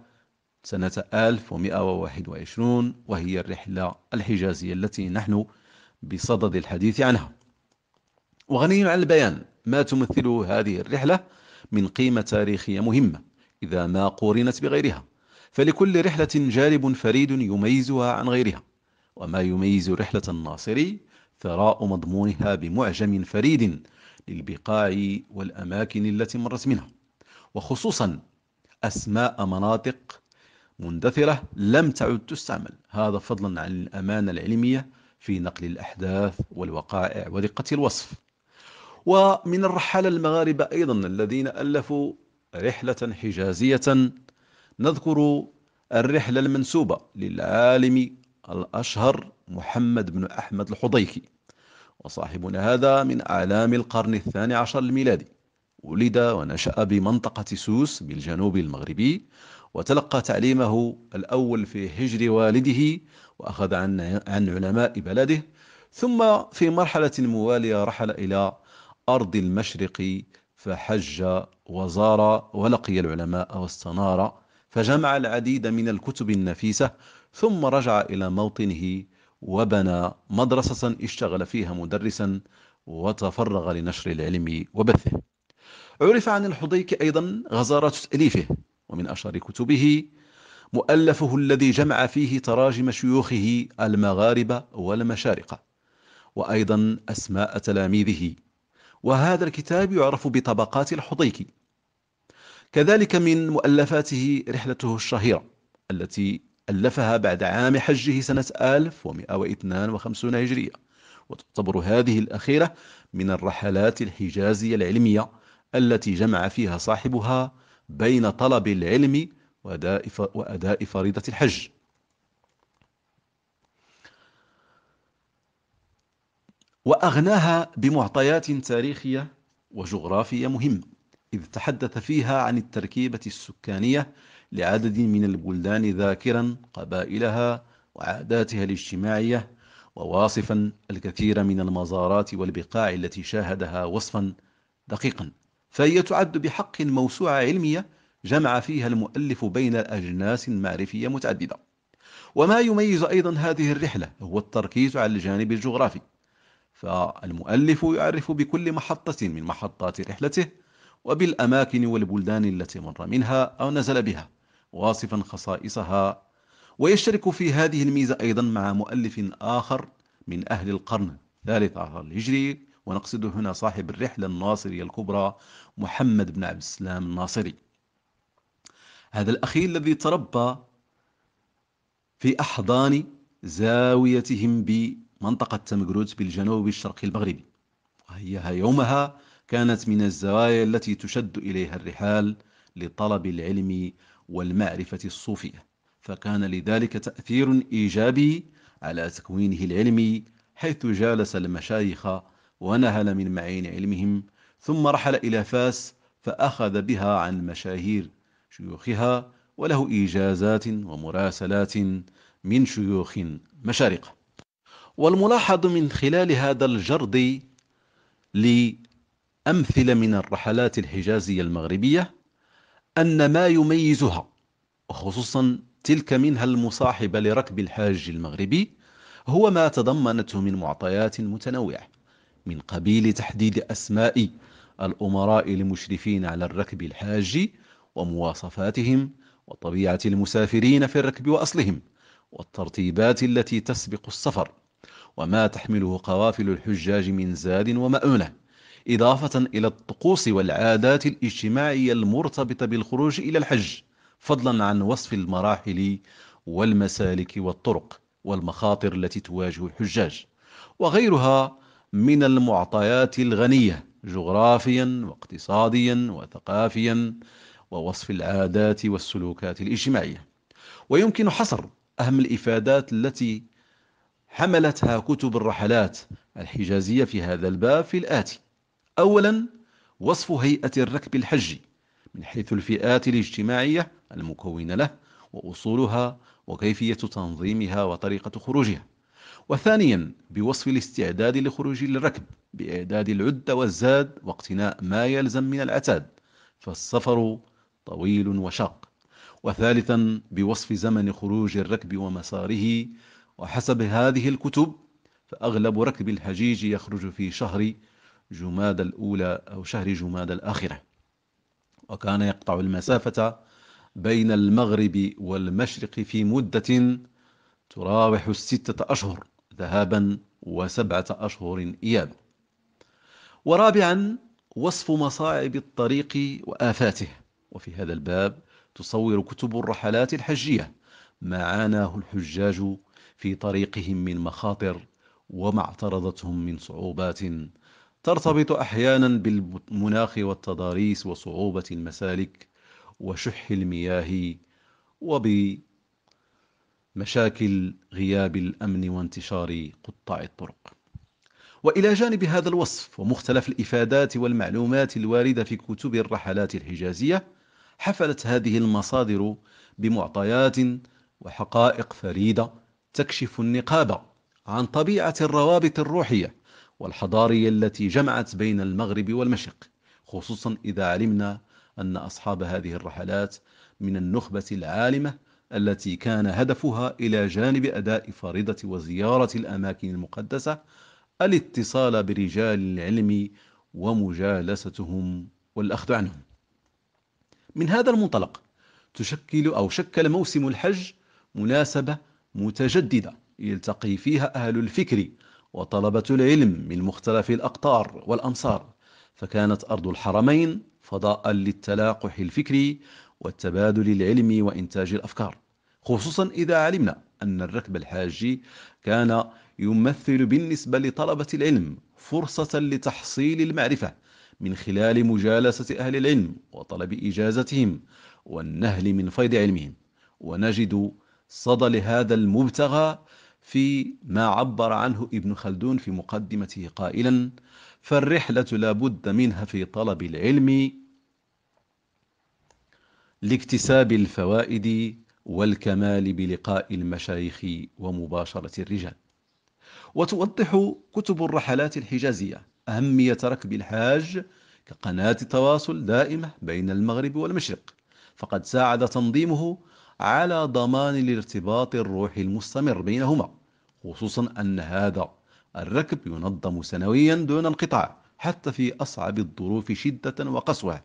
سنة 1121 وهي الرحلة الحجازية التي نحن بصدد الحديث عنها وغني عن البيان ما تمثله هذه الرحلة من قيمة تاريخية مهمة إذا ما قورنت بغيرها فلكل رحلة جانب فريد يميزها عن غيرها وما يميز رحلة الناصري ثراء مضمونها بمعجم فريد للبقاع والأماكن التي مرت منها وخصوصا أسماء مناطق مندثرة لم تعد تستعمل هذا فضلا عن الأمانة العلمية في نقل الأحداث والوقائع ودقة الوصف ومن الرحالة المغاربة أيضا الذين ألفوا رحلة حجازية نذكر الرحلة المنسوبة للعالم الأشهر محمد بن أحمد الحضيكي وصاحبنا هذا من أعلام القرن الثاني عشر الميلادي ولد ونشأ بمنطقة سوس بالجنوب المغربي وتلقى تعليمه الأول في هجر والده وأخذ عن, عن علماء بلده ثم في مرحلة موالية رحل إلى أرض المشرق فحج وزار ولقي العلماء واستنار فجمع العديد من الكتب النفيسة ثم رجع إلى موطنه وبنى مدرسة اشتغل فيها مدرسا وتفرغ لنشر العلم وبثه عرف عن الحضيك أيضا غزارة تأليفه ومن أشهر كتبه مؤلفه الذي جمع فيه تراجم شيوخه المغاربة والمشارقة وأيضا أسماء تلاميذه وهذا الكتاب يعرف بطبقات الحضيكي كذلك من مؤلفاته رحلته الشهيرة التي ألفها بعد عام حجه سنة 1152 هجرية وتعتبر هذه الأخيرة من الرحلات الحجازية العلمية التي جمع فيها صاحبها بين طلب العلم وأداء فريضة الحج وأغناها بمعطيات تاريخية وجغرافية مهمة إذ تحدث فيها عن التركيبة السكانية لعدد من البلدان ذاكرا قبائلها وعاداتها الاجتماعية وواصفا الكثير من المزارات والبقاع التي شاهدها وصفا دقيقا فهي تعد بحق موسوعة علمية جمع فيها المؤلف بين أجناس معرفية متعددة وما يميز أيضا هذه الرحلة هو التركيز على الجانب الجغرافي فالمؤلف يعرف بكل محطة من محطات رحلته وبالأماكن والبلدان التي مر منها أو نزل بها واصفا خصائصها ويشترك في هذه الميزة أيضا مع مؤلف آخر من أهل القرن الثالث عشر الهجري ونقصد هنا صاحب الرحلة الناصرية الكبرى محمد بن عبد السلام الناصري هذا الأخير الذي تربى في أحضان زاويتهم منطقة تمغروت بالجنوب الشرقي المغربي وهي يومها كانت من الزوايا التي تشد إليها الرحال لطلب العلم والمعرفة الصوفية فكان لذلك تأثير إيجابي على تكوينه العلمي حيث جالس المشايخ ونهل من معين علمهم ثم رحل إلى فاس فأخذ بها عن مشاهير شيوخها وله إيجازات ومراسلات من شيوخ مشارقه والملاحظ من خلال هذا الجرد لأمثلة من الرحلات الحجازية المغربية أن ما يميزها وخصوصا تلك منها المصاحبة لركب الحاج المغربي هو ما تضمنته من معطيات متنوعة من قبيل تحديد أسماء الأمراء المشرفين على الركب الحاجي ومواصفاتهم وطبيعة المسافرين في الركب وأصلهم والترتيبات التي تسبق السفر وما تحمله قوافل الحجاج من زاد ومؤونة إضافة إلى الطقوس والعادات الاجتماعية المرتبطة بالخروج إلى الحج فضلا عن وصف المراحل والمسالك والطرق والمخاطر التي تواجه الحجاج وغيرها من المعطيات الغنية جغرافيا واقتصاديا وثقافيا ووصف العادات والسلوكات الاجتماعية ويمكن حصر أهم الإفادات التي حملتها كتب الرحلات الحجازية في هذا الباب في الآتي أولا وصف هيئة الركب الحجي من حيث الفئات الاجتماعية المكونة له وأصولها وكيفية تنظيمها وطريقة خروجها وثانيا بوصف الاستعداد لخروج الركب بإعداد العدة والزاد واقتناء ما يلزم من العتاد فالسفر طويل وشاق وثالثا بوصف زمن خروج الركب ومساره وحسب هذه الكتب فأغلب ركب الحجيج يخرج في شهر جماد الأولى أو شهر جماد الآخرة وكان يقطع المسافة بين المغرب والمشرق في مدة تراوح الستة أشهر ذهابا وسبعة أشهر إيابا ورابعا وصف مصاعب الطريق وآفاته وفي هذا الباب تصور كتب الرحلات الحجية ما عاناه الحجاج في طريقهم من مخاطر وما اعترضتهم من صعوبات ترتبط أحيانا بالمناخ والتضاريس وصعوبة المسالك وشح المياه وبمشاكل غياب الأمن وانتشار قطاع الطرق وإلى جانب هذا الوصف ومختلف الإفادات والمعلومات الواردة في كتب الرحلات الحجازية حفلت هذه المصادر بمعطيات وحقائق فريدة تكشف النقاب عن طبيعة الروابط الروحية والحضارية التي جمعت بين المغرب والمشرق خصوصا إذا علمنا أن أصحاب هذه الرحلات من النخبة العالمة التي كان هدفها إلى جانب أداء فريضة وزيارة الأماكن المقدسة الاتصال برجال العلم ومجالستهم والأخذ عنهم من هذا المنطلق تشكل أو شكل موسم الحج مناسبة متجددة يلتقي فيها أهل الفكر وطلبة العلم من مختلف الأقطار والأمصار فكانت أرض الحرمين فضاء للتلاقح الفكري والتبادل العلمي وإنتاج الأفكار خصوصا إذا علمنا أن الركب الحاجي كان يمثل بالنسبة لطلبة العلم فرصة لتحصيل المعرفة من خلال مجالسة أهل العلم وطلب إجازتهم والنهل من فيض علمهم ونجد صدى لهذا المبتغى في ما عبر عنه ابن خلدون في مقدمته قائلا فالرحلة لا بد منها في طلب العلم لاكتساب الفوائد والكمال بلقاء المشايخ ومباشرة الرجال وتوضح كتب الرحلات الحجازية أهمية ركب الحاج كقناة تواصل دائمة بين المغرب والمشرق فقد ساعد تنظيمه على ضمان الارتباط الروحي المستمر بينهما خصوصا أن هذا الركب ينظم سنويا دون انقطاع حتى في أصعب الظروف شدة وقسوة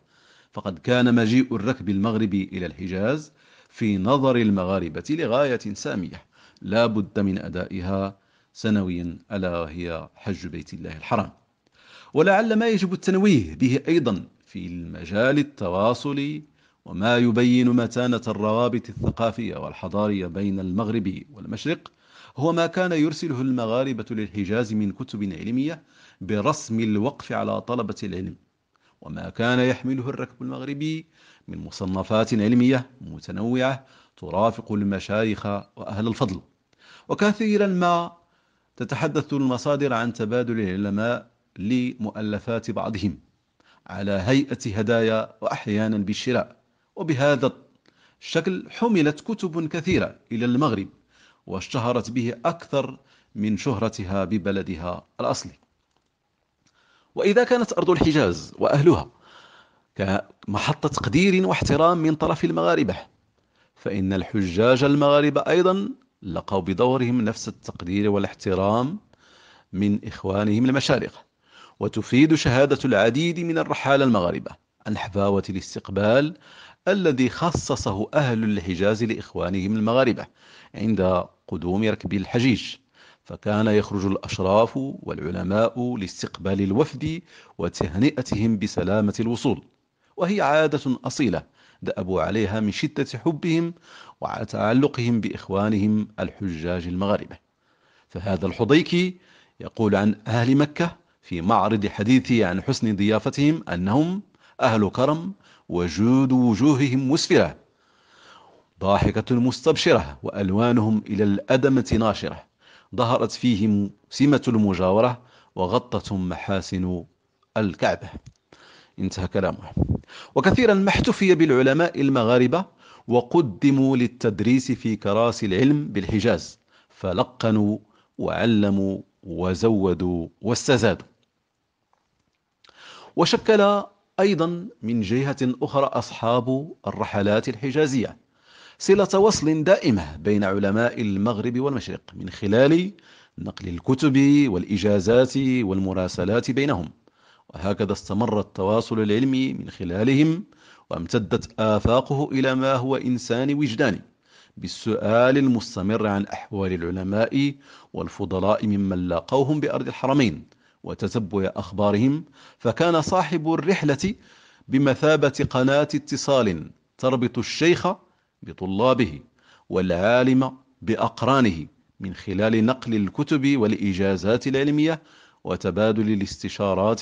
فقد كان مجيء الركب المغربي إلى الحجاز في نظر المغاربة لغاية سامية لا بد من أدائها سنويا ألا هي حج بيت الله الحرام ولعل ما يجب التنويه به أيضا في المجال التواصلي وما يبين متانة الروابط الثقافية والحضارية بين المغرب والمشرق هو ما كان يرسله المغاربة للحجاز من كتب علمية برسم الوقف على طلبة العلم وما كان يحمله الركب المغربي من مصنفات علمية متنوعة ترافق المشايخ وأهل الفضل وكثيرا ما تتحدث المصادر عن تبادل العلماء لمؤلفات بعضهم على هيئة هدايا وأحيانا بالشراء وبهذا الشكل حملت كتب كثيرة إلى المغرب واشتهرت به أكثر من شهرتها ببلدها الأصلي وإذا كانت أرض الحجاز وأهلها كمحطة تقدير واحترام من طرف المغاربة فإن الحجاج المغاربة أيضا لقوا بدورهم نفس التقدير والاحترام من إخوانهم المشارق وتفيد شهادة العديد من الرحالة المغاربة عن حفاوة الاستقبال الذي خصصه أهل الحجاز لإخوانهم المغاربة عند قدوم ركب الحجيج فكان يخرج الأشراف والعلماء لاستقبال الوفد وتهنئتهم بسلامة الوصول وهي عادة أصيلة دأبوا عليها من شدة حبهم وتعلقهم بإخوانهم الحجاج المغاربة فهذا الحضيكي يقول عن أهل مكة في معرض حديثه عن حسن ضيافتهم أنهم أهل كرم وجود وجوههم مسفرة ضاحكة مستبشرة وألوانهم إلى الأدمة ناشرة ظهرت فيهم سمة المجاورة وغطتهم محاسن الكعبة انتهى كلامه وكثيرا ما احتفي بالعلماء المغاربة وقدموا للتدريس في كراسي العلم بالحجاز فلقنوا وعلموا وزودوا واستزادوا وشكل أيضا من جهة أخرى أصحاب الرحلات الحجازية صلة وصل دائمة بين علماء المغرب والمشرق من خلال نقل الكتب والإجازات والمراسلات بينهم وهكذا استمر التواصل العلمي من خلالهم وامتدت آفاقه إلى ما هو إنسان وجداني بالسؤال المستمر عن أحوال العلماء والفضلاء ممن لاقوهم بأرض الحرمين وتتبع أخبارهم فكان صاحب الرحلة بمثابة قناة اتصال تربط الشيخ بطلابه والعالم بأقرانه من خلال نقل الكتب والإجازات العلمية وتبادل الاستشارات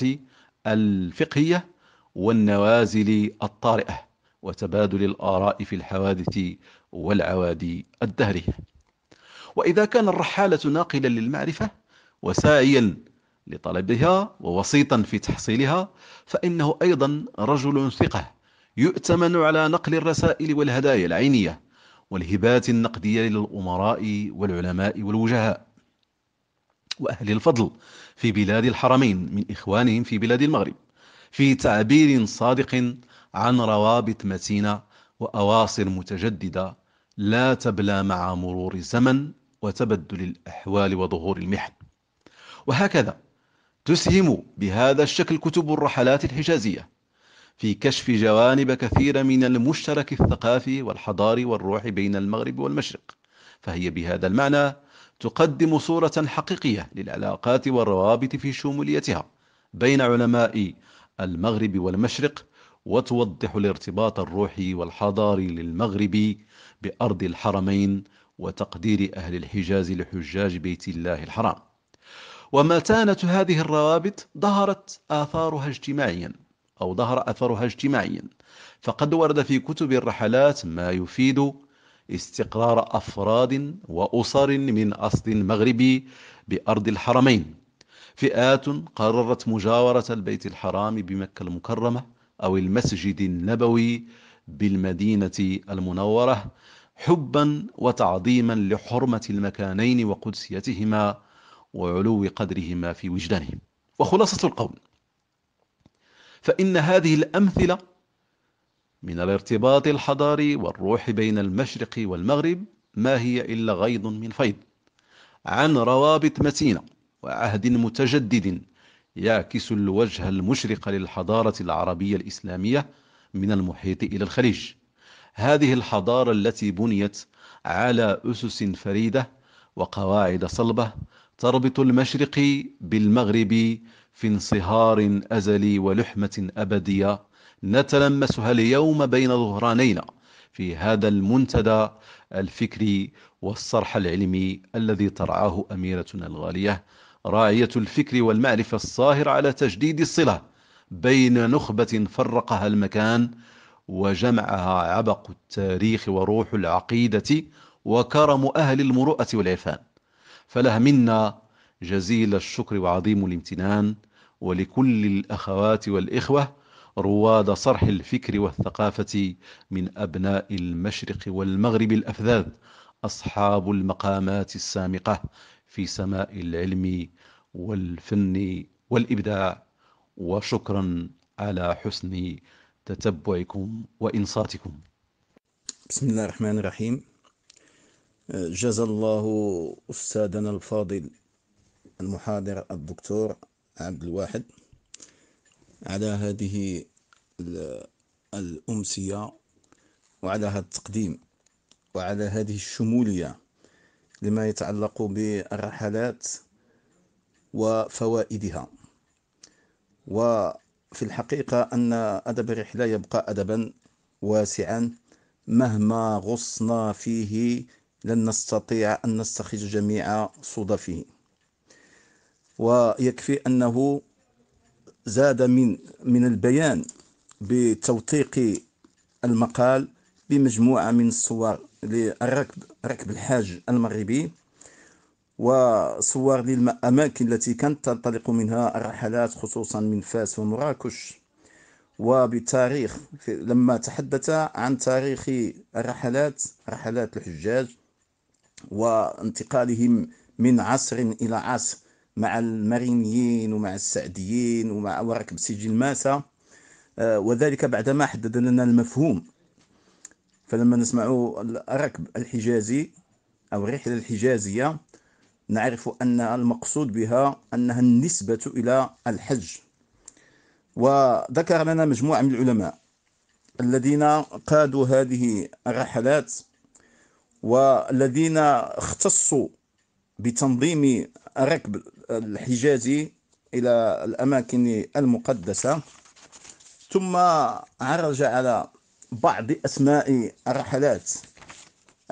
الفقهية والنوازل الطارئة وتبادل الآراء في الحوادث والعوادي الدهرية وإذا كان الرحالة ناقلا للمعرفة وساعيا لطلبها ووسيطا في تحصيلها فإنه أيضا رجل ثقة يؤتمن على نقل الرسائل والهدايا العينية والهبات النقدية للأمراء والعلماء والوجهاء وأهل الفضل في بلاد الحرمين من إخوانهم في بلاد المغرب في تعبير صادق عن روابط متينة وأواصر متجددة لا تبلى مع مرور الزمن وتبدل الأحوال وظهور المحن وهكذا تسهم بهذا الشكل كتب الرحلات الحجازية في كشف جوانب كثيرة من المشترك الثقافي والحضاري والروحي بين المغرب والمشرق فهي بهذا المعنى تقدم صورة حقيقية للعلاقات والروابط في شموليتها بين علماء المغرب والمشرق وتوضح الارتباط الروحي والحضاري للمغرب بأرض الحرمين وتقدير أهل الحجاز لحجاج بيت الله الحرام ومتانة هذه الروابط ظهرت آثارها اجتماعيا أو ظهر أثرها اجتماعيا فقد ورد في كتب الرحلات ما يفيد استقرار أفراد وأسر من أصل مغربي بأرض الحرمين فئات قررت مجاورة البيت الحرام بمكة المكرمة أو المسجد النبوي بالمدينة المنورة حبا وتعظيما لحرمة المكانين وقدسيتهما وعلو قدرهما في وجدانهم وخلاصة القول فإن هذه الأمثلة من الارتباط الحضاري والروح بين المشرق والمغرب ما هي إلا غيض من فيض عن روابط متينة وعهد متجدد يعكس الوجه المشرق للحضارة العربية الإسلامية من المحيط إلى الخليج هذه الحضارة التي بنيت على أسس فريدة وقواعد صلبة تربط المشرق بالمغرب في انصهار أزلي ولحمة أبدية نتلمسها اليوم بين ظهرانينا في هذا المنتدى الفكري والصرح العلمي الذي ترعاه أميرتنا الغالية راعية الفكر والمعرفة الصاهر على تجديد الصلة بين نخبة فرقها المكان وجمعها عبق التاريخ وروح العقيدة وكرم أهل المروءة والعرفان فلها منا جزيل الشكر وعظيم الامتنان ولكل الأخوات والإخوة رواد صرح الفكر والثقافة من أبناء المشرق والمغرب الأفذاذ أصحاب المقامات السامقة في سماء العلم والفن والإبداع وشكرا على حسن تتبعكم وإنصاتكم بسم الله الرحمن الرحيم جزا الله أستاذنا الفاضل المحاضر الدكتور عبد الواحد على هذه الأمسية وعلى هذا التقديم وعلى هذه الشمولية لما يتعلق بالرحلات وفوائدها وفي الحقيقة أن أدب الرحلة يبقى أدبا واسعا مهما غصنا فيه لن نستطيع أن نستخرج جميع صدفه ويكفي أنه زاد من من البيان بتوثيق المقال بمجموعة من الصور للركب ركب الحاج المغربي وصور للأماكن التي كانت تنطلق منها الرحلات خصوصا من فاس ومراكش وبتاريخ لما تحدث عن تاريخ الرحلات رحلات الحجاج وانتقالهم من عصر إلى عصر مع المرينيين ومع السعديين ومع وركب سجل ماسا آه، وذلك بعدما حدد لنا المفهوم فلما نسمع الركب الحجازي أو الرحلة الحجازية نعرف أن المقصود بها أنها النسبة إلى الحج وذكر لنا مجموعة من العلماء الذين قادوا هذه الرحلات والذين اختصوا بتنظيم ركب الحجاز إلى الأماكن المقدسة ثم عرج على بعض أسماء الرحلات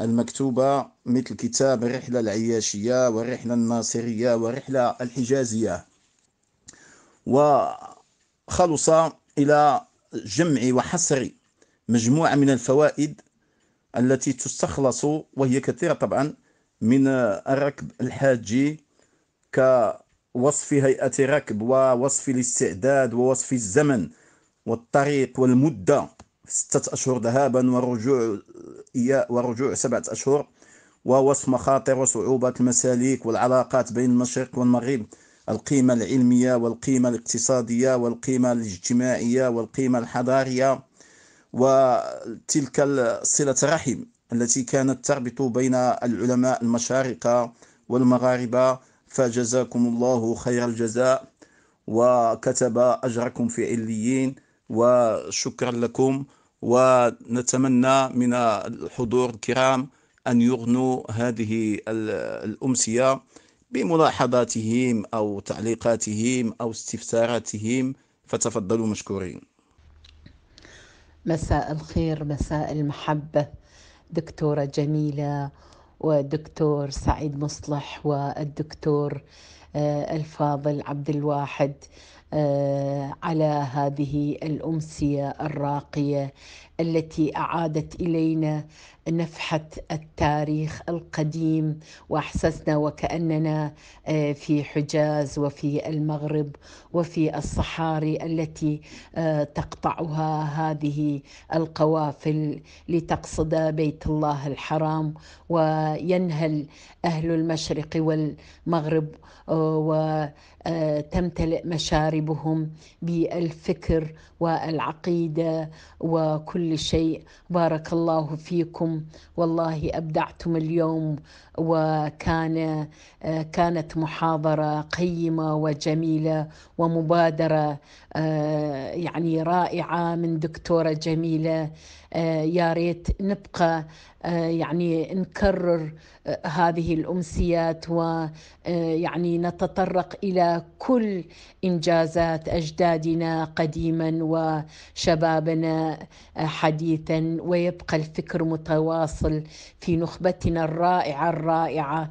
المكتوبة مثل كتاب الرحلة العياشية والرحلة الناصرية والرحلة الحجازية وخلص إلى جمع وحصر مجموعة من الفوائد التي تستخلص وهي كثيرة طبعا من الركب الحاجي كوصف هيئة ركب ووصف الاستعداد ووصف الزمن والطريق والمدة ستة أشهر ذهابا ورجوع ورجوع سبعة أشهر ووصف مخاطر وصعوبات المسالك والعلاقات بين المشرق والمغرب القيمة العلمية والقيمة الاقتصادية والقيمة الاجتماعية والقيمة الحضارية وتلك صلة الرحم التي كانت تربط بين العلماء المشارقة والمغاربة فجزاكم الله خير الجزاء وكتب أجركم في عليين وشكرا لكم ونتمنى من الحضور الكرام أن يغنوا هذه الأمسية بملاحظاتهم أو تعليقاتهم أو استفساراتهم فتفضلوا مشكورين مساء الخير مساء المحبة دكتورة جميلة ودكتور سعيد مصلح والدكتور آه، الفاضل عبد الواحد آه، على هذه الأمسية الراقية التي اعادت الينا نفحه التاريخ القديم واحسسنا وكاننا آه، في حجاز وفي المغرب وفي الصحاري التي آه، تقطعها هذه القوافل لتقصد بيت الله الحرام وينهل اهل المشرق والمغرب آه، وتمتلئ مشاربهم بالفكر والعقيده وكل كل شيء بارك الله فيكم والله ابدعتم اليوم وكان آه، كانت محاضره قيمه وجميله ومبادره آه، يعني رائعة من دكتورة جميلة آه، يا ريت نبقى آه، يعني نكرر هذه الأمسيات ويعني نتطرق إلى كل إنجازات أجدادنا قديما وشبابنا حديثا ويبقى الفكر متواصل في نخبتنا الرائعة الرائعة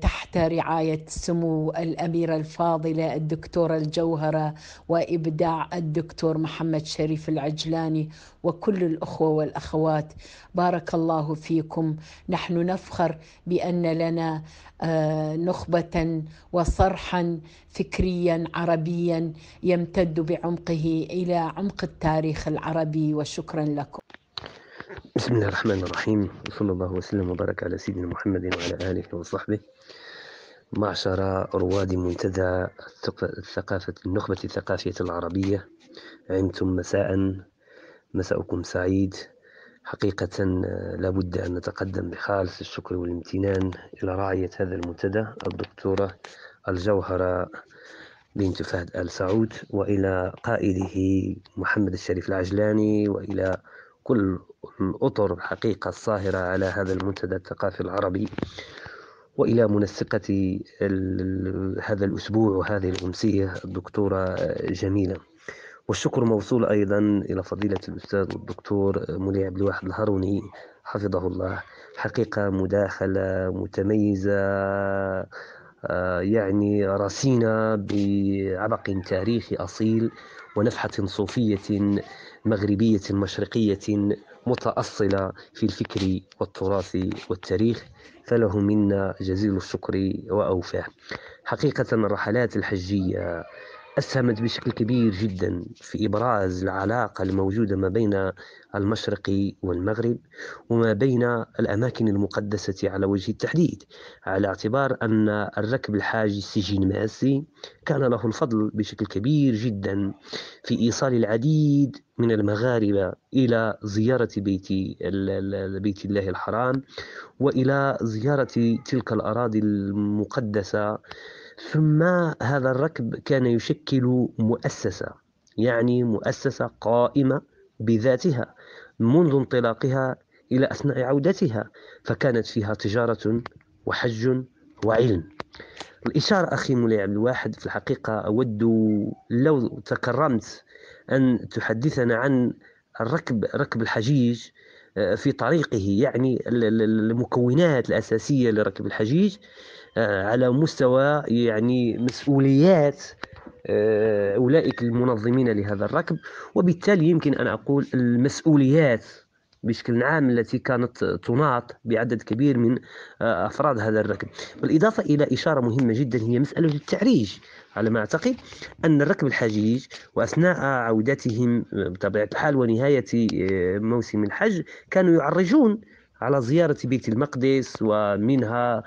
تحت رعاية سمو الأميرة الفاضلة الدكتورة الجوهرة وابن الإبداع الدكتور محمد شريف العجلاني وكل الأخوة والأخوات بارك الله فيكم نحن نفخر بأن لنا آه، نخبة وصرحا فكريا عربيا يمتد بعمقه إلى عمق التاريخ العربي وشكرا لكم بسم الله الرحمن الرحيم وصلى الله وسلم وبارك على سيدنا محمد وعلى آله وصحبه معشر رواد منتدى الثقافة النخبة الثقافية العربية عمتم مساء مساءكم سعيد حقيقة آه، لابد أن نتقدم بخالص الشكر والامتنان إلى راعية هذا المنتدى الدكتورة الجوهرة بنت فهد آل سعود وإلى قائده محمد الشريف العجلاني وإلى كل الأطر الحقيقة الصاهرة على هذا المنتدى الثقافي العربي والى منسقه هذا الاسبوع وهذه الامسيه الدكتوره جميله والشكر موصول ايضا الى فضيله الاستاذ الدكتور منيع عبد الواحد الهروني حفظه الله حقيقه مداخله متميزه آه، يعني رصينه بعبق تاريخي اصيل ونفحه صوفيه مغربيه مشرقيه متأصلة في الفكر والتراث والتاريخ فله منا جزيل الشكر وأوفاه حقيقة الرحلات الحجية أسهمت بشكل كبير جدا في إبراز العلاقة الموجودة ما بين المشرق والمغرب وما بين الأماكن المقدسة على وجه التحديد على اعتبار أن الركب الحاج سجين ماسي كان له الفضل بشكل كبير جدا في إيصال العديد من المغاربة إلى زيارة بيت بيت الله الحرام وإلى زيارة تلك الأراضي المقدسة ثم هذا الركب كان يشكل مؤسسة يعني مؤسسة قائمة بذاتها منذ انطلاقها إلى أثناء عودتها فكانت فيها تجارة وحج وعلم الإشارة أخي مولاي عبد الواحد في الحقيقة أود لو تكرمت أن تحدثنا عن الركب ركب الحجيج آه، في طريقه يعني المكونات الأساسية لركب الحجيج آه، على مستوى يعني مسؤوليات آه، أولئك المنظمين لهذا الركب وبالتالي يمكن أن أقول المسؤوليات بشكل عام التي كانت تناط بعدد كبير من آه، أفراد هذا الركب بالإضافة إلى إشارة مهمة جدا هي مسألة التعريج على ما أعتقد أن الركب الحجيج وأثناء عودتهم آه، بطبيعة الحال ونهاية آه، موسم الحج كانوا يعرجون على زيارة بيت المقدس ومنها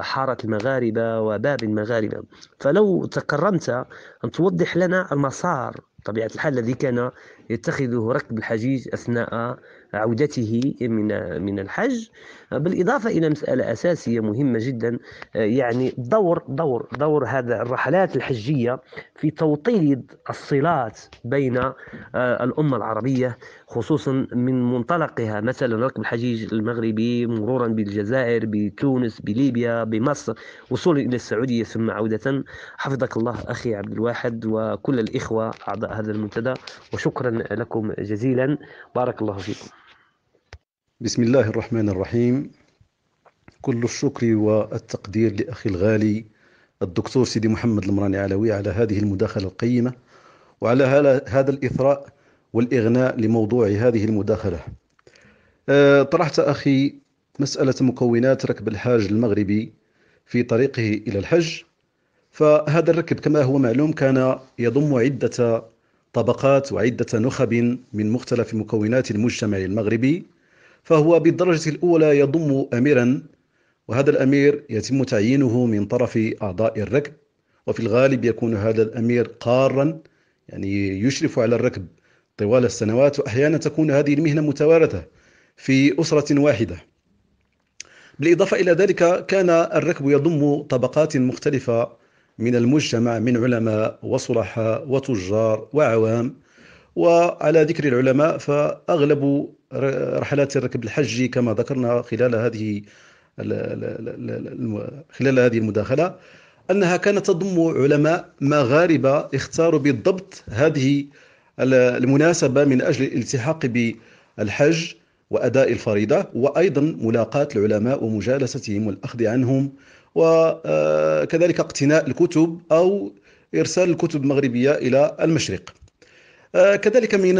حارة المغاربة وباب المغاربة فلو تكرمت أن توضح لنا المسار طبيعة الحال الذي كان يتخذه ركب الحجيج أثناء عودته من من الحج بالاضافه الى مساله اساسيه مهمه جدا يعني دور دور دور هذا الرحلات الحجيه في توطيد الصلات بين آه، الامه العربيه خصوصا من منطلقها مثلا ركب الحجيج المغربي مرورا بالجزائر بتونس بليبيا بمصر وصولا الى السعوديه ثم عوده حفظك الله اخي عبد الواحد وكل الاخوه اعضاء هذا المنتدى وشكرا لكم جزيلا بارك الله فيكم. بسم الله الرحمن الرحيم كل الشكر والتقدير لاخي الغالي الدكتور سيدي محمد المراني علوي على هذه المداخله القيمه وعلى هذا الاثراء والإغناء لموضوع هذه المداخلة آه، طرحت أخي مسألة مكونات ركب الحاج المغربي في طريقه إلى الحج فهذا الركب كما هو معلوم كان يضم عدة طبقات وعدة نخب من مختلف مكونات المجتمع المغربي فهو بالدرجة الأولى يضم أميرا وهذا الأمير يتم تعيينه من طرف أعضاء الركب وفي الغالب يكون هذا الأمير قارا يعني يشرف على الركب طوال السنوات وأحيانا تكون هذه المهنة متوارثة في أسرة واحدة بالإضافة إلى ذلك كان الركب يضم طبقات مختلفة من المجتمع من علماء وصلحاء وتجار وعوام وعلى ذكر العلماء فأغلب رحلات الركب الحجي كما ذكرنا خلال هذه خلال هذه المداخلة أنها كانت تضم علماء مغاربة اختاروا بالضبط هذه المناسبة من أجل الالتحاق بالحج وأداء الفريضة وأيضا ملاقاة العلماء ومجالستهم والأخذ عنهم وكذلك آه، اقتناء الكتب أو إرسال الكتب المغربية إلى المشرق آه، كذلك من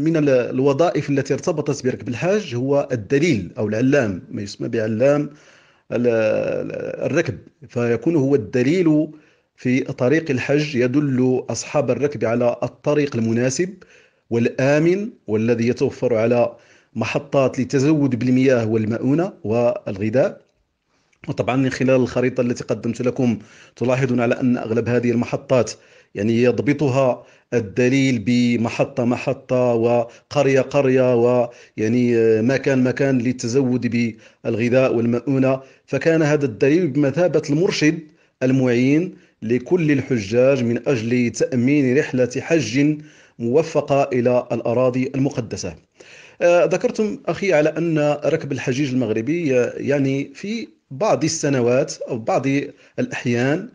من الوظائف التي ارتبطت بركب الحاج هو الدليل أو العلام ما يسمى بعلام الركب فيكون هو الدليل في طريق الحج يدل أصحاب الركب على الطريق المناسب والآمن والذي يتوفر على محطات للتزود بالمياه والمؤونة والغذاء وطبعا من خلال الخريطة التي قدمت لكم تلاحظون على أن أغلب هذه المحطات يعني يضبطها الدليل بمحطة محطة وقرية قرية ويعني مكان مكان للتزود بالغذاء والمؤونة فكان هذا الدليل بمثابة المرشد المعين لكل الحجاج من أجل تأمين رحلة حج موفقة إلى الأراضي المقدسة آه، ذكرتم أخي على أن ركب الحجيج المغربي آه، يعني في بعض السنوات أو بعض الأحيان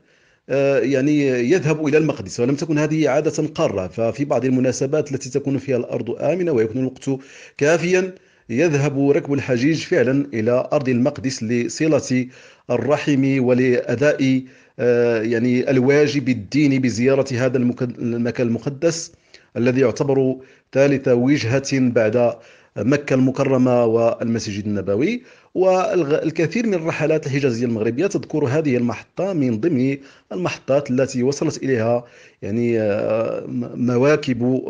آه، يعني يذهب إلى المقدس ولم تكن هذه عادة قارة ففي بعض المناسبات التي تكون فيها الأرض آمنة ويكون الوقت كافيا يذهب ركب الحجيج فعلا إلى أرض المقدس لصلة الرحم ولاداء آه، يعني الواجب الديني بزياره هذا المكان المقدس الذي يعتبر ثالث وجهه بعد مكة المكرمة والمسجد النبوي والكثير من الرحلات الحجازية المغربية تذكر هذه المحطة من ضمن المحطات التي وصلت إليها يعني آه، مواكب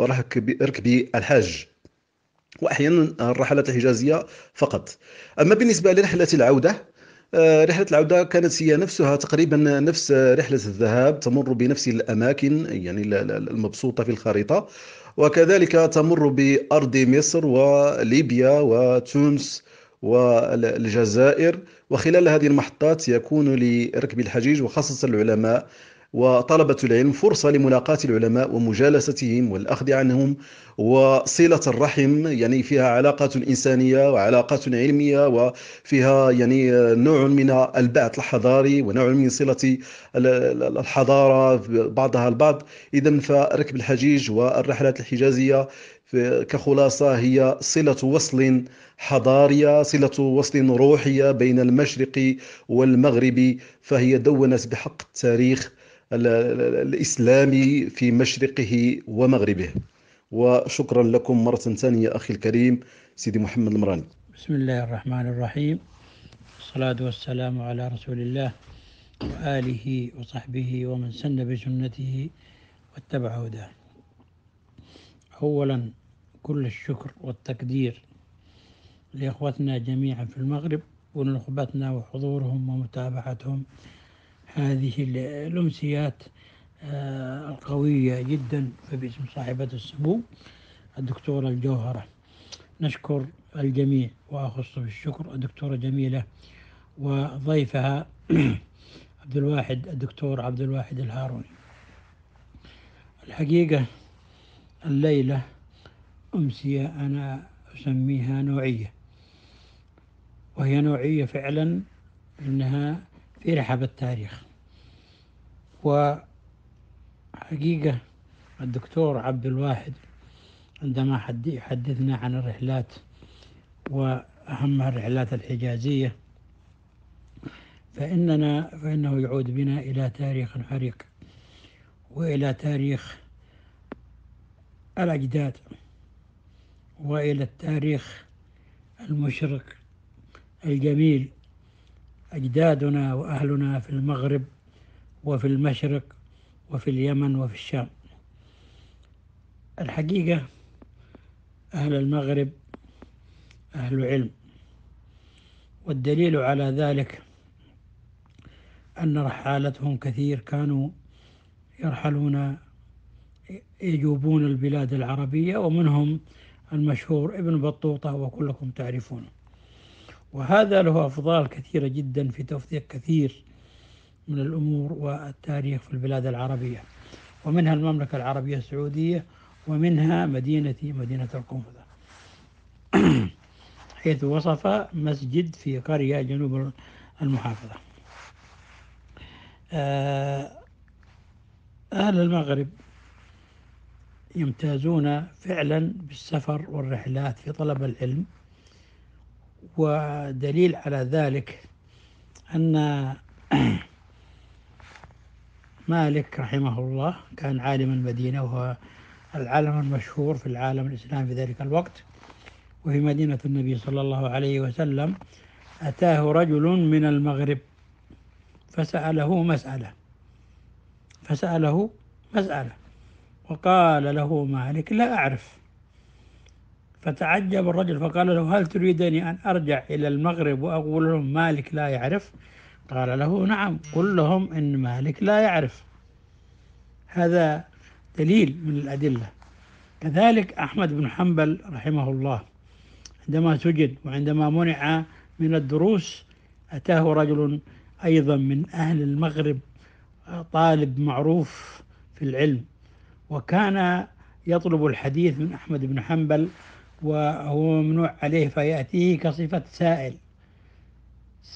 ركب الحج وأحيانا الرحلات الحجازية فقط أما بالنسبة لرحلة العودة آه، رحلة العودة كانت هي نفسها تقريبا نفس رحلة الذهاب تمر بنفس الأماكن يعني المبسوطة في الخريطة وكذلك تمر بأرض مصر وليبيا وتونس والجزائر وخلال هذه المحطات يكون لركب الحجيج وخاصة العلماء وطلبة العلم فرصة لملاقاة العلماء ومجالستهم والأخذ عنهم وصلة الرحم يعني فيها علاقات إنسانية وعلاقات علمية وفيها يعني نوع من البعث الحضاري ونوع من صلة الحضارة بعضها البعض إذا فركب الحجيج والرحلات الحجازية كخلاصة هي صلة وصل حضارية صلة وصل روحية بين المشرق والمغرب فهي دونت بحق التاريخ الإسلامي في مشرقه ومغربه وشكرا لكم مرة ثانية أخي الكريم سيدي محمد المراني بسم الله الرحمن الرحيم والصلاة والسلام على رسول الله وآله وصحبه ومن سن بسنته واتبع هداه أولا كل الشكر والتقدير لإخوتنا جميعا في المغرب ونخبتنا وحضورهم ومتابعتهم هذه الأمسيات آه، القوية جدا فباسم صاحبة السمو الدكتورة الجوهرة نشكر الجميع وأخص بالشكر الدكتورة جميلة وضيفها عبد الواحد الدكتور عبد الواحد الهاروني الحقيقة الليلة أمسية أنا أسميها نوعية وهي نوعية فعلا إنها في رحاب التاريخ وحقيقة الدكتور عبد الواحد عندما حدثنا عن الرحلات وأهمها الرحلات الحجازية فإننا فإنه يعود بنا إلى تاريخ عريق وإلى تاريخ الأجداد وإلى التاريخ المشرق الجميل أجدادنا وأهلنا في المغرب وفي المشرق وفي اليمن وفي الشام الحقيقة أهل المغرب أهل علم والدليل على ذلك أن رحالتهم كثير كانوا يرحلون يجوبون البلاد العربية ومنهم المشهور ابن بطوطة وكلكم تعرفونه وهذا له أفضال كثيرة جدا في توثيق كثير من الأمور والتاريخ في البلاد العربية ومنها المملكة العربية السعودية ومنها مدينتي مدينة القنفذة حيث وصف مسجد في قرية جنوب المحافظة آه، أهل المغرب يمتازون فعلا بالسفر والرحلات في طلب العلم ودليل على ذلك أن مالك رحمه الله كان عالم المدينة وهو العالم المشهور في العالم الإسلامي في ذلك الوقت وفي مدينة النبي صلى الله عليه وسلم أتاه رجل من المغرب فسأله مسألة فسأله مسألة وقال له مالك لا أعرف فتعجب الرجل فقال له هل تريدني أن أرجع إلى المغرب وأقول لهم مالك لا يعرف قال له نعم قل لهم إن مالك لا يعرف هذا دليل من الأدلة كذلك أحمد بن حنبل رحمه الله عندما سجد وعندما منع من الدروس أتاه رجل أيضا من أهل المغرب طالب معروف في العلم وكان يطلب الحديث من أحمد بن حنبل وهو ممنوع عليه فيأتيه كصفة سائل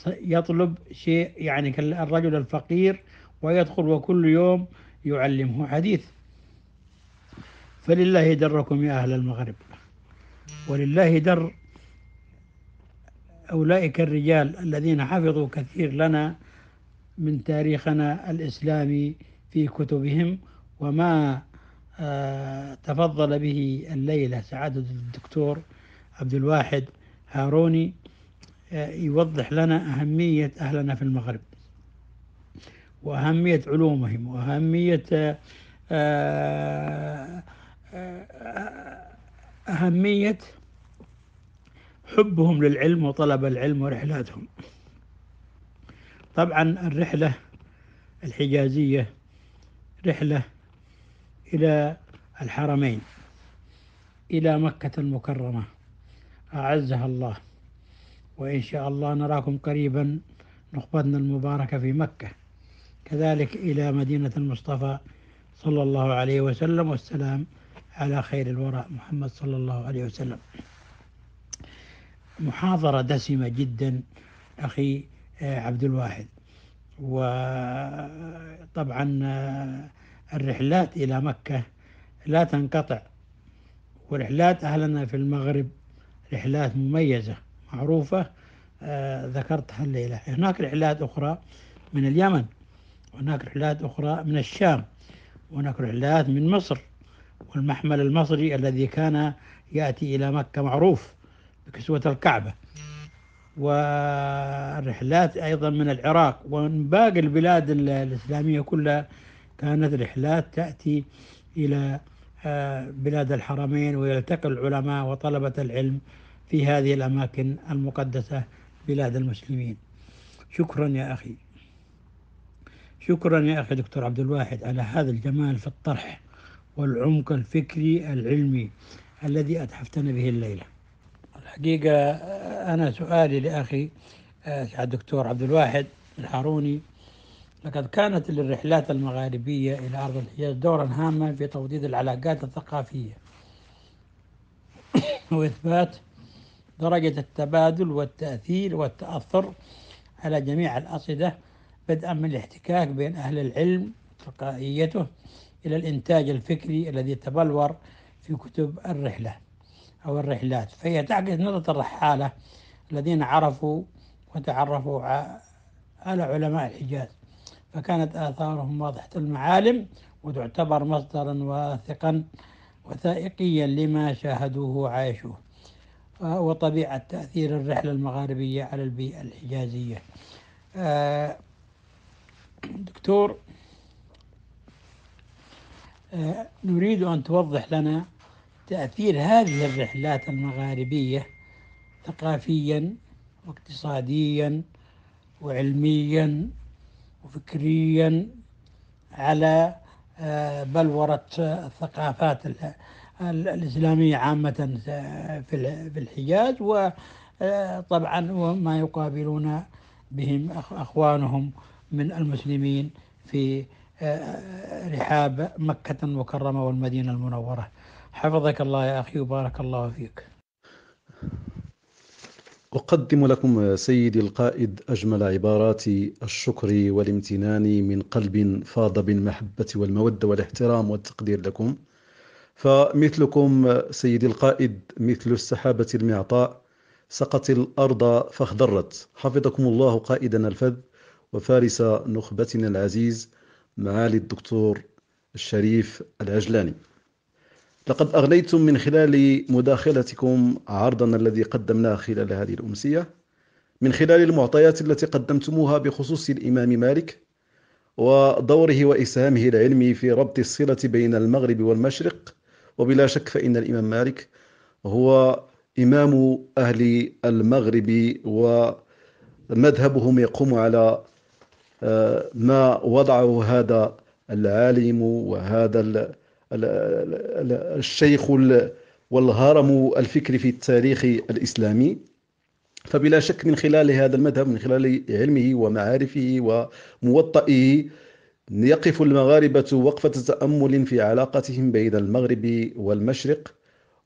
يطلب شيء يعني كالرجل الفقير ويدخل وكل يوم يعلمه حديث فلله دركم يا أهل المغرب ولله در أولئك الرجال الذين حفظوا كثير لنا من تاريخنا الإسلامي في كتبهم وما آه، تفضل به الليلة سعادة الدكتور عبد الواحد هاروني آه، يوضح لنا أهمية أهلنا في المغرب وأهمية علومهم وأهمية آه، أهمية حبهم للعلم وطلب العلم ورحلاتهم طبعا الرحلة الحجازية رحلة إلى الحرمين إلى مكة المكرمة أعزها الله وإن شاء الله نراكم قريبا نخبتنا المباركة في مكة كذلك إلى مدينة المصطفى صلى الله عليه وسلم والسلام على خير الورى محمد صلى الله عليه وسلم محاضرة دسمة جدا أخي آه، عبد الواحد وطبعا آه، الرحلات إلى مكة لا تنقطع ورحلات أهلنا في المغرب رحلات مميزة معروفة آه ذكرتها الليلة هناك رحلات أخرى من اليمن وهناك رحلات أخرى من الشام وهناك رحلات من مصر والمحمل المصري الذي كان يأتي إلى مكة معروف بكسوة الكعبة والرحلات أيضا من العراق ومن باقي البلاد الإسلامية كلها كانت رحلات تأتي إلى آه، بلاد الحرمين ويلتقي العلماء وطلبة العلم في هذه الأماكن المقدسة بلاد المسلمين شكرا يا أخي شكرا يا أخي دكتور عبد الواحد على هذا الجمال في الطرح والعمق الفكري العلمي الذي أتحفتنا به الليلة الحقيقة آه، أنا سؤالي لأخي آه، الدكتور عبد الواحد الحاروني لقد كانت للرحلات المغاربية إلى أرض الحجاز دورا هاما في توطيد العلاقات الثقافية وإثبات درجة التبادل والتأثير والتأثر على جميع الأصعدة بدءا من الاحتكاك بين أهل العلم وتلقائيته إلى الإنتاج الفكري الذي تبلور في كتب الرحلة أو الرحلات فهي تعكس نظرة الرحالة الذين عرفوا وتعرفوا على علماء الحجاز فكانت آثارهم واضحة المعالم وتعتبر مصدرا واثقا وثائقيا لما شاهدوه وعايشوه وطبيعة تأثير الرحلة المغاربية على البيئة الحجازية آه، دكتور آه، نريد أن توضح لنا تأثير هذه الرحلات المغاربية ثقافيا واقتصاديا وعلميا وفكريا على آه، بلورة الثقافات الإسلامية عامة في الحجاز وطبعا آه، وما يقابلون بهم أخوانهم من المسلمين في آه، رحاب مكة المكرمة والمدينة المنورة حفظك الله يا أخي وبارك الله فيك أقدم لكم سيدي القائد أجمل عبارات الشكر والامتنان من قلب فاض بالمحبة والمودة والاحترام والتقدير لكم فمثلكم سيدي القائد مثل السحابة المعطاء سقت الأرض فاخضرت حفظكم الله قائدنا الفذ وفارس نخبتنا العزيز معالي الدكتور الشريف العجلاني لقد أغنيتم من خلال مداخلتكم عرضنا الذي قدمناه خلال هذه الأمسية من خلال المعطيات التي قدمتموها بخصوص الإمام مالك ودوره وإسهامه العلمي في ربط الصلة بين المغرب والمشرق وبلا شك فإن الإمام مالك هو إمام أهل المغرب ومذهبهم يقوم على آه، ما وضعه هذا العالم وهذا الشيخ والهرم الفكري في التاريخ الإسلامي فبلا شك من خلال هذا المذهب من خلال علمه ومعارفه وموطئه يقف المغاربة وقفة تأمل في علاقتهم بين المغرب والمشرق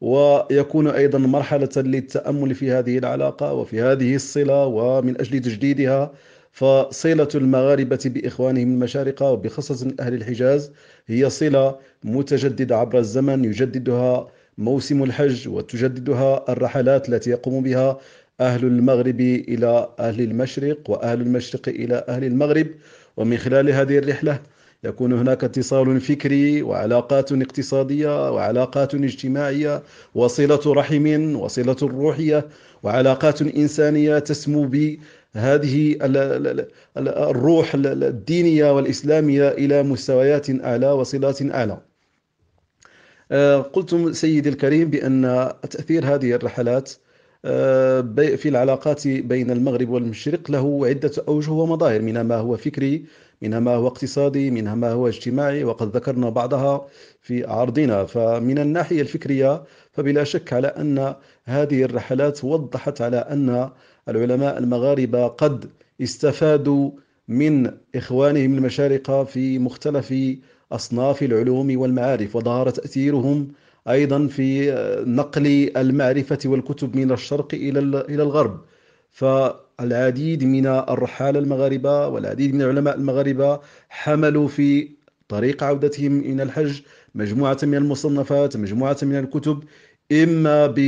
ويكون أيضا مرحلة للتأمل في هذه العلاقة وفي هذه الصلة ومن أجل تجديدها فصلة المغاربة بإخوانهم المشارقة وبخاصة أهل الحجاز هي صلة متجددة عبر الزمن يجددها موسم الحج وتجددها الرحلات التي يقوم بها أهل المغرب إلى أهل المشرق وأهل المشرق إلى أهل المغرب ومن خلال هذه الرحلة يكون هناك اتصال فكري وعلاقات اقتصادية وعلاقات اجتماعية وصلة رحم وصلة روحية وعلاقات إنسانية تسمو هذه الروح الدينية والإسلامية إلى مستويات أعلى وصلات أعلى آه، قلتم سيدي الكريم بأن تأثير هذه الرحلات آه، في العلاقات بين المغرب والمشرق له عدة أوجه ومظاهر منها ما هو فكري منها ما هو اقتصادي منها ما هو اجتماعي وقد ذكرنا بعضها في عرضنا فمن الناحية الفكرية فبلا شك على أن هذه الرحلات وضحت على أن العلماء المغاربة قد استفادوا من إخوانهم المشارقة في مختلف أصناف العلوم والمعارف وظهر تأثيرهم أيضا في نقل المعرفة والكتب من الشرق إلى إلى الغرب فالعديد من الرحالة المغاربة والعديد من العلماء المغاربة حملوا في طريق عودتهم إلى الحج مجموعة من المصنفات مجموعة من الكتب إما ب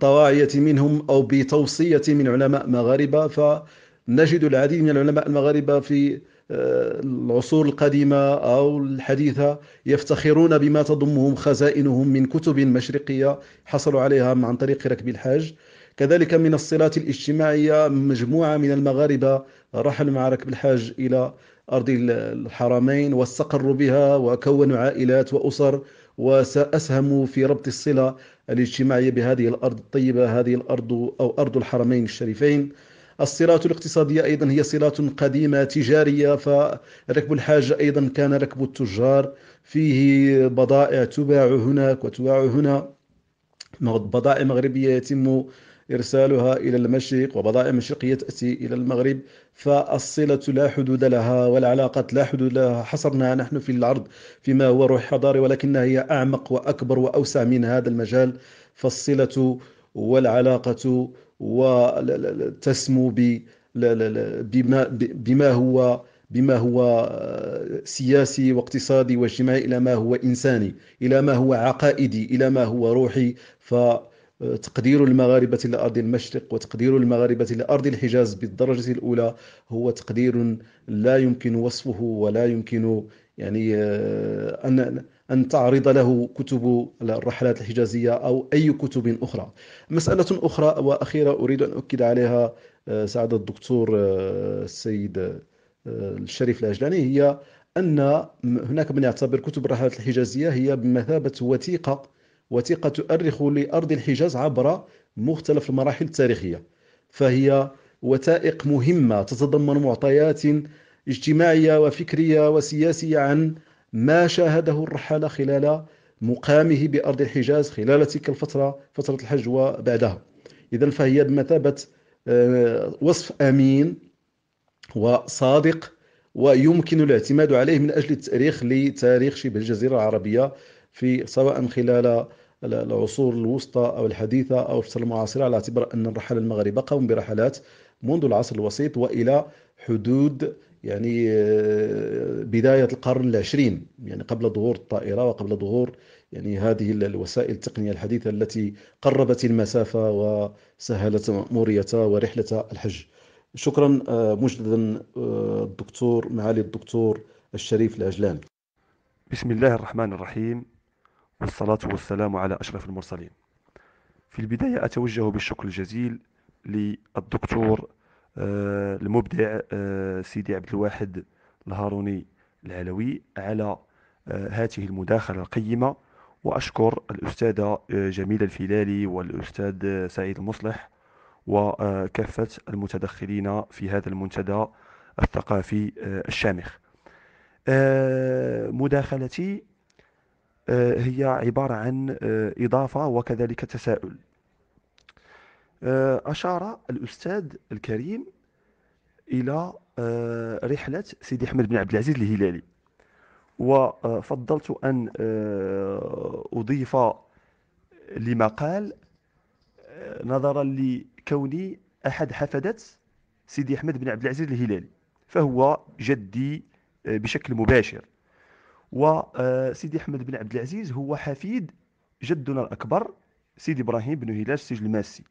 طواعية منهم أو بتوصية من علماء مغاربة فنجد العديد من العلماء المغاربة في آه، العصور القديمة أو الحديثة يفتخرون بما تضمهم خزائنهم من كتب مشرقية حصلوا عليها عن طريق ركب الحاج كذلك من الصلات الاجتماعية مجموعة من المغاربة رحلوا مع ركب الحاج إلى أرض الحرمين واستقروا بها وكونوا عائلات وأسر وسأسهموا في ربط الصلة الاجتماعية بهذه الأرض الطيبة هذه الأرض أو أرض الحرمين الشريفين الصلات الاقتصادية أيضا هي صلات قديمة تجارية فركب الحاجة أيضا كان ركب التجار فيه بضائع تباع هناك وتباع هنا بضائع مغربية يتم إرسالها إلى المشرق وبضائع مشرقية تأتي إلى المغرب فالصلة لا حدود لها والعلاقات لا حدود لها حصرناها نحن في العرض فيما هو روح حضاري ولكنها هي أعمق وأكبر وأوسع من هذا المجال فالصلة والعلاقة وتسمو بما, بما هو بما هو سياسي واقتصادي واجتماعي الى ما هو انساني الى ما هو عقائدي الى ما هو روحي ف تقدير المغاربة لأرض المشرق وتقدير المغاربة لأرض الحجاز بالدرجة الأولى هو تقدير لا يمكن وصفه ولا يمكن يعني آه، أن أن تعرض له كتب الرحلات الحجازية أو أي كتب أخرى مسألة أخرى وأخيرة أريد أن أؤكد عليها آه، سعادة الدكتور آه، السيد الشريف العجلاني هي أن هناك من يعتبر كتب الرحلات الحجازية هي بمثابة وثيقة وثيقة تؤرخ لأرض الحجاز عبر مختلف المراحل التاريخية فهي وثائق مهمة تتضمن معطيات اجتماعية وفكرية وسياسية عن ما شاهده الرحالة خلال مقامه بأرض الحجاز خلال تلك الفترة فترة الحج وبعدها إذا فهي بمثابة آه، وصف أمين وصادق ويمكن الاعتماد عليه من أجل التاريخ لتاريخ شبه الجزيرة العربية في سواء خلال العصور الوسطى أو الحديثة أو الفترة المعاصرة على اعتبار أن الرحاله المغاربه قاموا برحلات منذ العصر الوسيط وإلى حدود يعني آه، بداية القرن العشرين يعني قبل ظهور الطائرة وقبل ظهور يعني هذه الوسائل التقنية الحديثة التي قربت المسافة وسهلت مأمورية ورحلة الحج شكرا آه، مجددا آه، الدكتور معالي الدكتور الشريف العجلان بسم الله الرحمن الرحيم والصلاة والسلام على أشرف المرسلين في البداية أتوجه بالشكر الجزيل للدكتور آه، المبدع آه، سيدي عبد الواحد الهاروني العلوي على هذه آه، المداخلة القيمة وأشكر الأستاذة جميلة الفلالي والأستاذ سعيد المصلح وكافة المتدخلين في هذا المنتدى الثقافي الشامخ مداخلتي آه، هي عبارة عن آه، إضافة وكذلك تساؤل آه، أشار الأستاذ الكريم إلى رحلة سيدي أحمد بن عبد العزيز الهلالي وفضلت أن أضيف لما قال نظرا لكوني أحد حفدة سيدي أحمد بن عبد العزيز الهلالي فهو جدي بشكل مباشر وسيدي آه، أحمد بن عبد العزيز هو حفيد جدنا الأكبر سيدي إبراهيم بن هلال السجل الماسي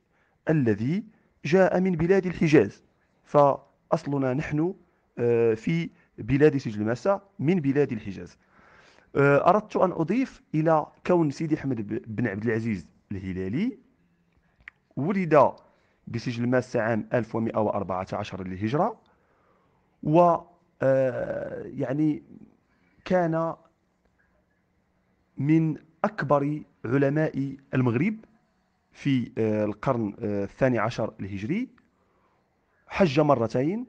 الذي جاء من بلاد الحجاز فأصلنا نحن آه، في بلاد سجل الماسة من بلاد الحجاز آه، أردت أن أضيف إلى كون سيدي أحمد بن عبد العزيز الهلالي ولد بسجل ماسة عام 1114 للهجرة و يعني كان من أكبر علماء المغرب في آه، القرن آه، الثاني عشر الهجري حج مرتين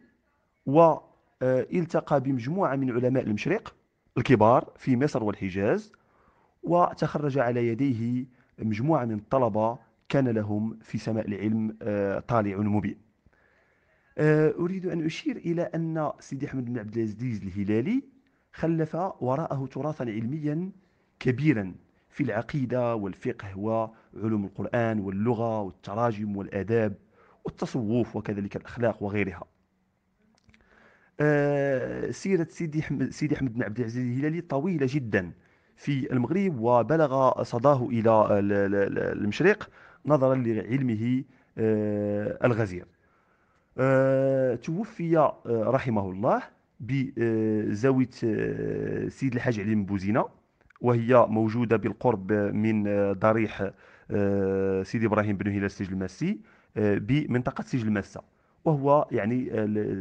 والتقى آه، بمجموعة من علماء المشرق الكبار في مصر والحجاز وتخرج على يديه مجموعة من الطلبة كان لهم في سماء العلم طالع مبين أريد أن أشير إلى أن سيدي أحمد بن عبد العزيز الهلالي خلف وراءه تراثا علميا كبيرا في العقيدة والفقه وعلوم القرآن واللغة والتراجم والآداب والتصوف وكذلك الأخلاق وغيرها آه، سيرة سيدي حمد, سيدي حمد بن عبد العزيز الهلالي طويلة جدا في المغرب وبلغ صداه إلى المشرق نظرا لعلمه آه، الغزير آه، توفي رحمه الله بزاويه آه، سيد الحاج علي من بوزينه وهي موجوده بالقرب من آه، ضريح آه، سيدي ابراهيم بن هلال سجل الماسي بمنطقه سجل الماسه وهو يعني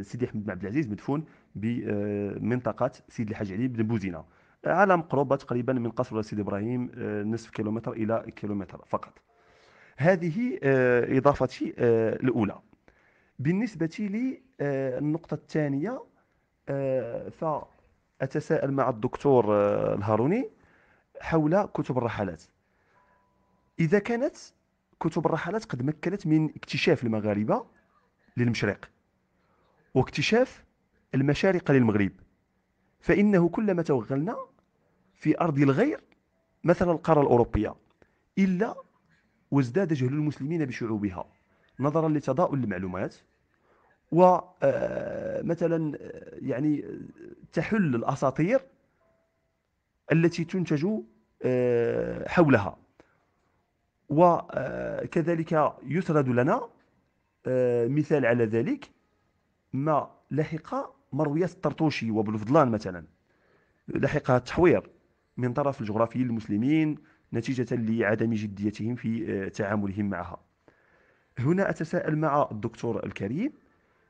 سيدي احمد بن عبد العزيز مدفون بمنطقه سيد الحاج علي بن بوزينه على مقربه تقريبا من قصر سيدي ابراهيم نصف كيلومتر الى كيلومتر فقط هذه اضافتي الاولى بالنسبه لي النقطه الثانيه فأتساءل مع الدكتور آه، الهاروني حول كتب الرحلات إذا كانت كتب الرحلات قد مكنت من اكتشاف المغاربة للمشرق واكتشاف المشارق للمغرب فإنه كلما توغلنا في أرض الغير مثلا القارة الأوروبية إلا وازداد جهل المسلمين بشعوبها نظرا لتضاؤل المعلومات ومثلا آه، آه، يعني آه، تحل الأساطير التي تنتج حولها وكذلك يسرد لنا مثال على ذلك ما لحق مرويات الطرطوشي فضلان مثلا لحقها التحوير من طرف الجغرافيين المسلمين نتيجة لعدم جديتهم في تعاملهم معها هنا أتساءل مع الدكتور الكريم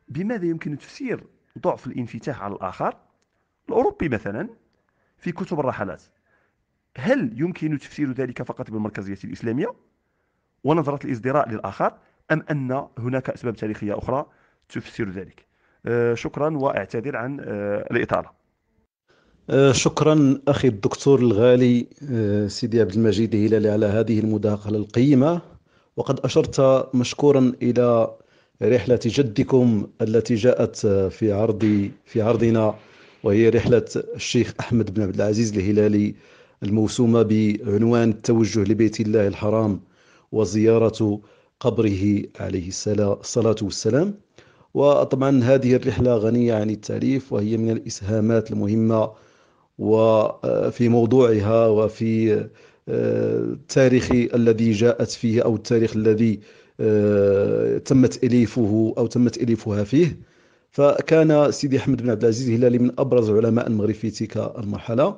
بماذا يمكن تفسير ضعف الانفتاح على الآخر الأوروبي مثلا في كتب الرحلات هل يمكن تفسير ذلك فقط بالمركزية الإسلامية ونظرة الإزدراء للآخر أم أن هناك أسباب تاريخية أخرى تفسر ذلك آه، شكرا وأعتذر عن آه، الإطالة آه، شكرا أخي الدكتور الغالي سيدي عبد المجيد هلالي على هذه المداخلة القيمة وقد أشرت مشكورا إلى رحلة جدكم التي جاءت في عرض في عرضنا وهي رحلة الشيخ أحمد بن عبد العزيز الهلالي الموسومة بعنوان التوجه لبيت الله الحرام وزيارة قبره عليه الصلاة والسلام وطبعا هذه الرحلة غنية عن التعريف وهي من الإسهامات المهمة وفي موضوعها وفي التاريخ آه، الذي جاءت فيه أو التاريخ الذي آه، تم تاليفه او تم تاليفها فيه فكان سيدي احمد بن عبد العزيز الهلالي من ابرز علماء المغرب في تلك المرحله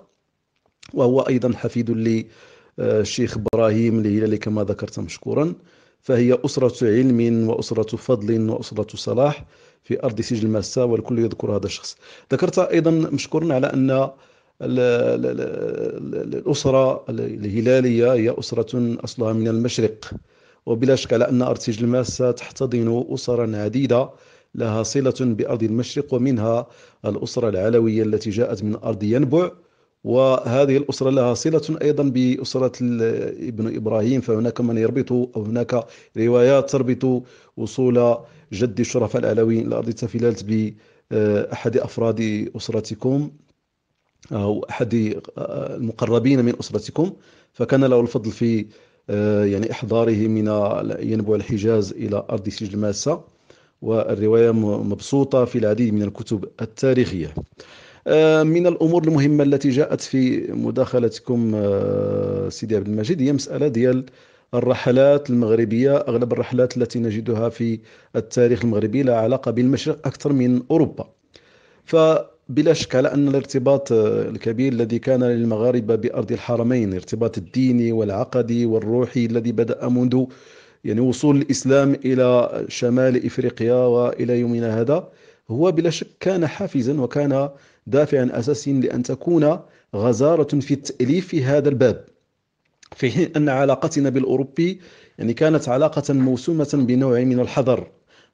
وهو ايضا حفيد للشيخ ابراهيم الهلالي كما ذكرت مشكورا فهي أسرة علم وأسرة فضل وأسرة صلاح في أرض سجل ماسة والكل يذكر هذا الشخص ذكرت أيضا مشكورا على أن الأسرة الهلالية هي أسرة أصلها من المشرق وبلا شك على أن أرتيج الماسة تحتضن أسرا عديدة لها صلة بأرض المشرق ومنها الأسرة العلوية التي جاءت من أرض ينبع وهذه الأسرة لها صلة أيضا بأسرة ابن إبراهيم فهناك من يربط أو هناك روايات تربط وصول جد الشرفاء العلويين لأرض تفيلات بأحد آه، أفراد أسرتكم أو أحد آه، المقربين من أسرتكم فكان له الفضل في آه، يعني إحضاره من ينبع الحجاز إلى أرض سجل ماسة والرواية مبسوطة في العديد من الكتب التاريخية آه، من الأمور المهمة التي جاءت في مداخلتكم آه، سيدي عبد المجيد هي مسألة ديال الرحلات المغربية أغلب الرحلات التي نجدها في التاريخ المغربي لها علاقة بالمشرق أكثر من أوروبا ف بلا شك على أن الارتباط الكبير الذي كان للمغاربة بأرض الحرمين الارتباط الديني والعقدي والروحي الذي بدأ منذ يعني وصول الإسلام إلى شمال إفريقيا وإلى يومنا هذا هو بلا شك كان حافزا وكان دافعا أساسيا لأن تكون غزارة في التأليف في هذا الباب في حين أن علاقتنا بالأوروبي يعني كانت علاقة موسومة بنوع من الحذر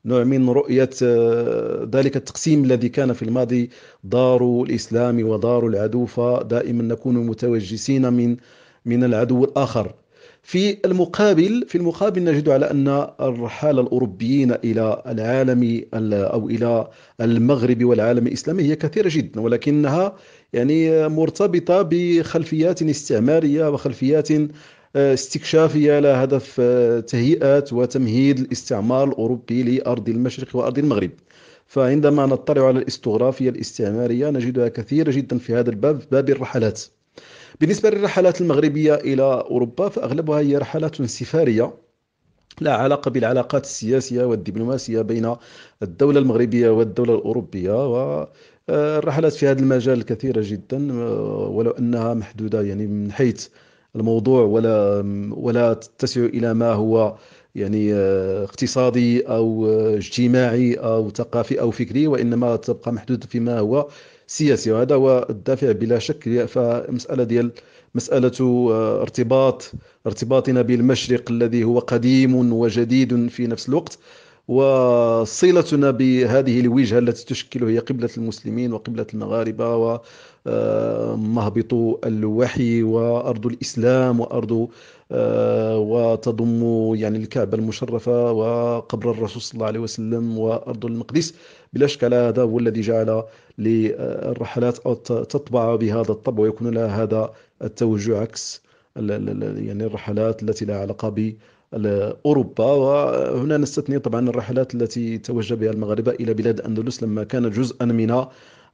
نوع من رؤية آه، ذلك التقسيم الذي كان في الماضي دار الإسلام ودار العدو فدائما نكون متوجسين من من العدو الآخر في المقابل في المقابل نجد على ان الرحالة الاوروبيين الى العالم او الى المغرب والعالم الاسلامي هي كثيره جدا ولكنها يعني مرتبطه بخلفيات استعماريه وخلفيات استكشافية لها هدف آه، تهيئة وتمهيد الاستعمار الأوروبي لأرض المشرق وأرض المغرب فعندما نطلع على الاستغرافية الاستعمارية نجدها كثيرة جدا في هذا الباب باب الرحلات بالنسبة للرحلات المغربية إلى أوروبا فأغلبها هي رحلات سفارية لا علاقة بالعلاقات السياسية والدبلوماسية بين الدولة المغربية والدولة الأوروبية و آه، الرحلات في هذا المجال كثيرة جدا آه، ولو أنها محدودة يعني من حيث الموضوع ولا ولا تتسع الى ما هو يعني آه، اقتصادي او آه، اجتماعي او ثقافي او فكري وانما تبقى محدود فيما هو سياسي وهذا هو الدافع بلا شك فمساله ديال مساله آه، ارتباط ارتباطنا بالمشرق الذي هو قديم وجديد في نفس الوقت وصلتنا بهذه الوجهة التي تشكل هي قبلة المسلمين وقبلة المغاربة ومهبط آه، الوحي وأرض الإسلام وأرض آه، وتضم يعني الكعبة المشرفة وقبر الرسول صلى الله عليه وسلم وأرض المقدس بلا شك هذا هو الذي جعل للرحلات أو تطبع بهذا الطبع ويكون لها هذا التوجه عكس يعني الرحلات التي لها علاقة ب أوروبا وهنا نستثني طبعا الرحلات التي توجه بها المغاربة إلى بلاد الأندلس لما كان جزءا من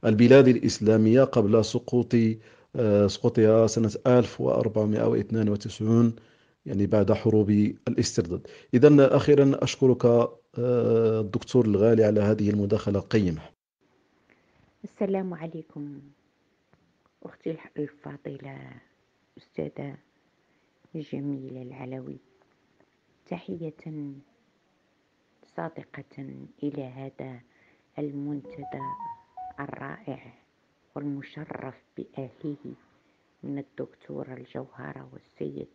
البلاد الإسلامية قبل سقوط آه، سقوطها سنة 1492 يعني بعد حروب الاسترداد إذا أخيرا أشكرك آه، الدكتور الغالي على هذه المداخلة القيمة السلام عليكم أختي الفاضلة أستاذة جميلة العلوي تحية صادقة إلى هذا المنتدى الرائع والمشرف بأهله من الدكتورة الجوهرة والسيد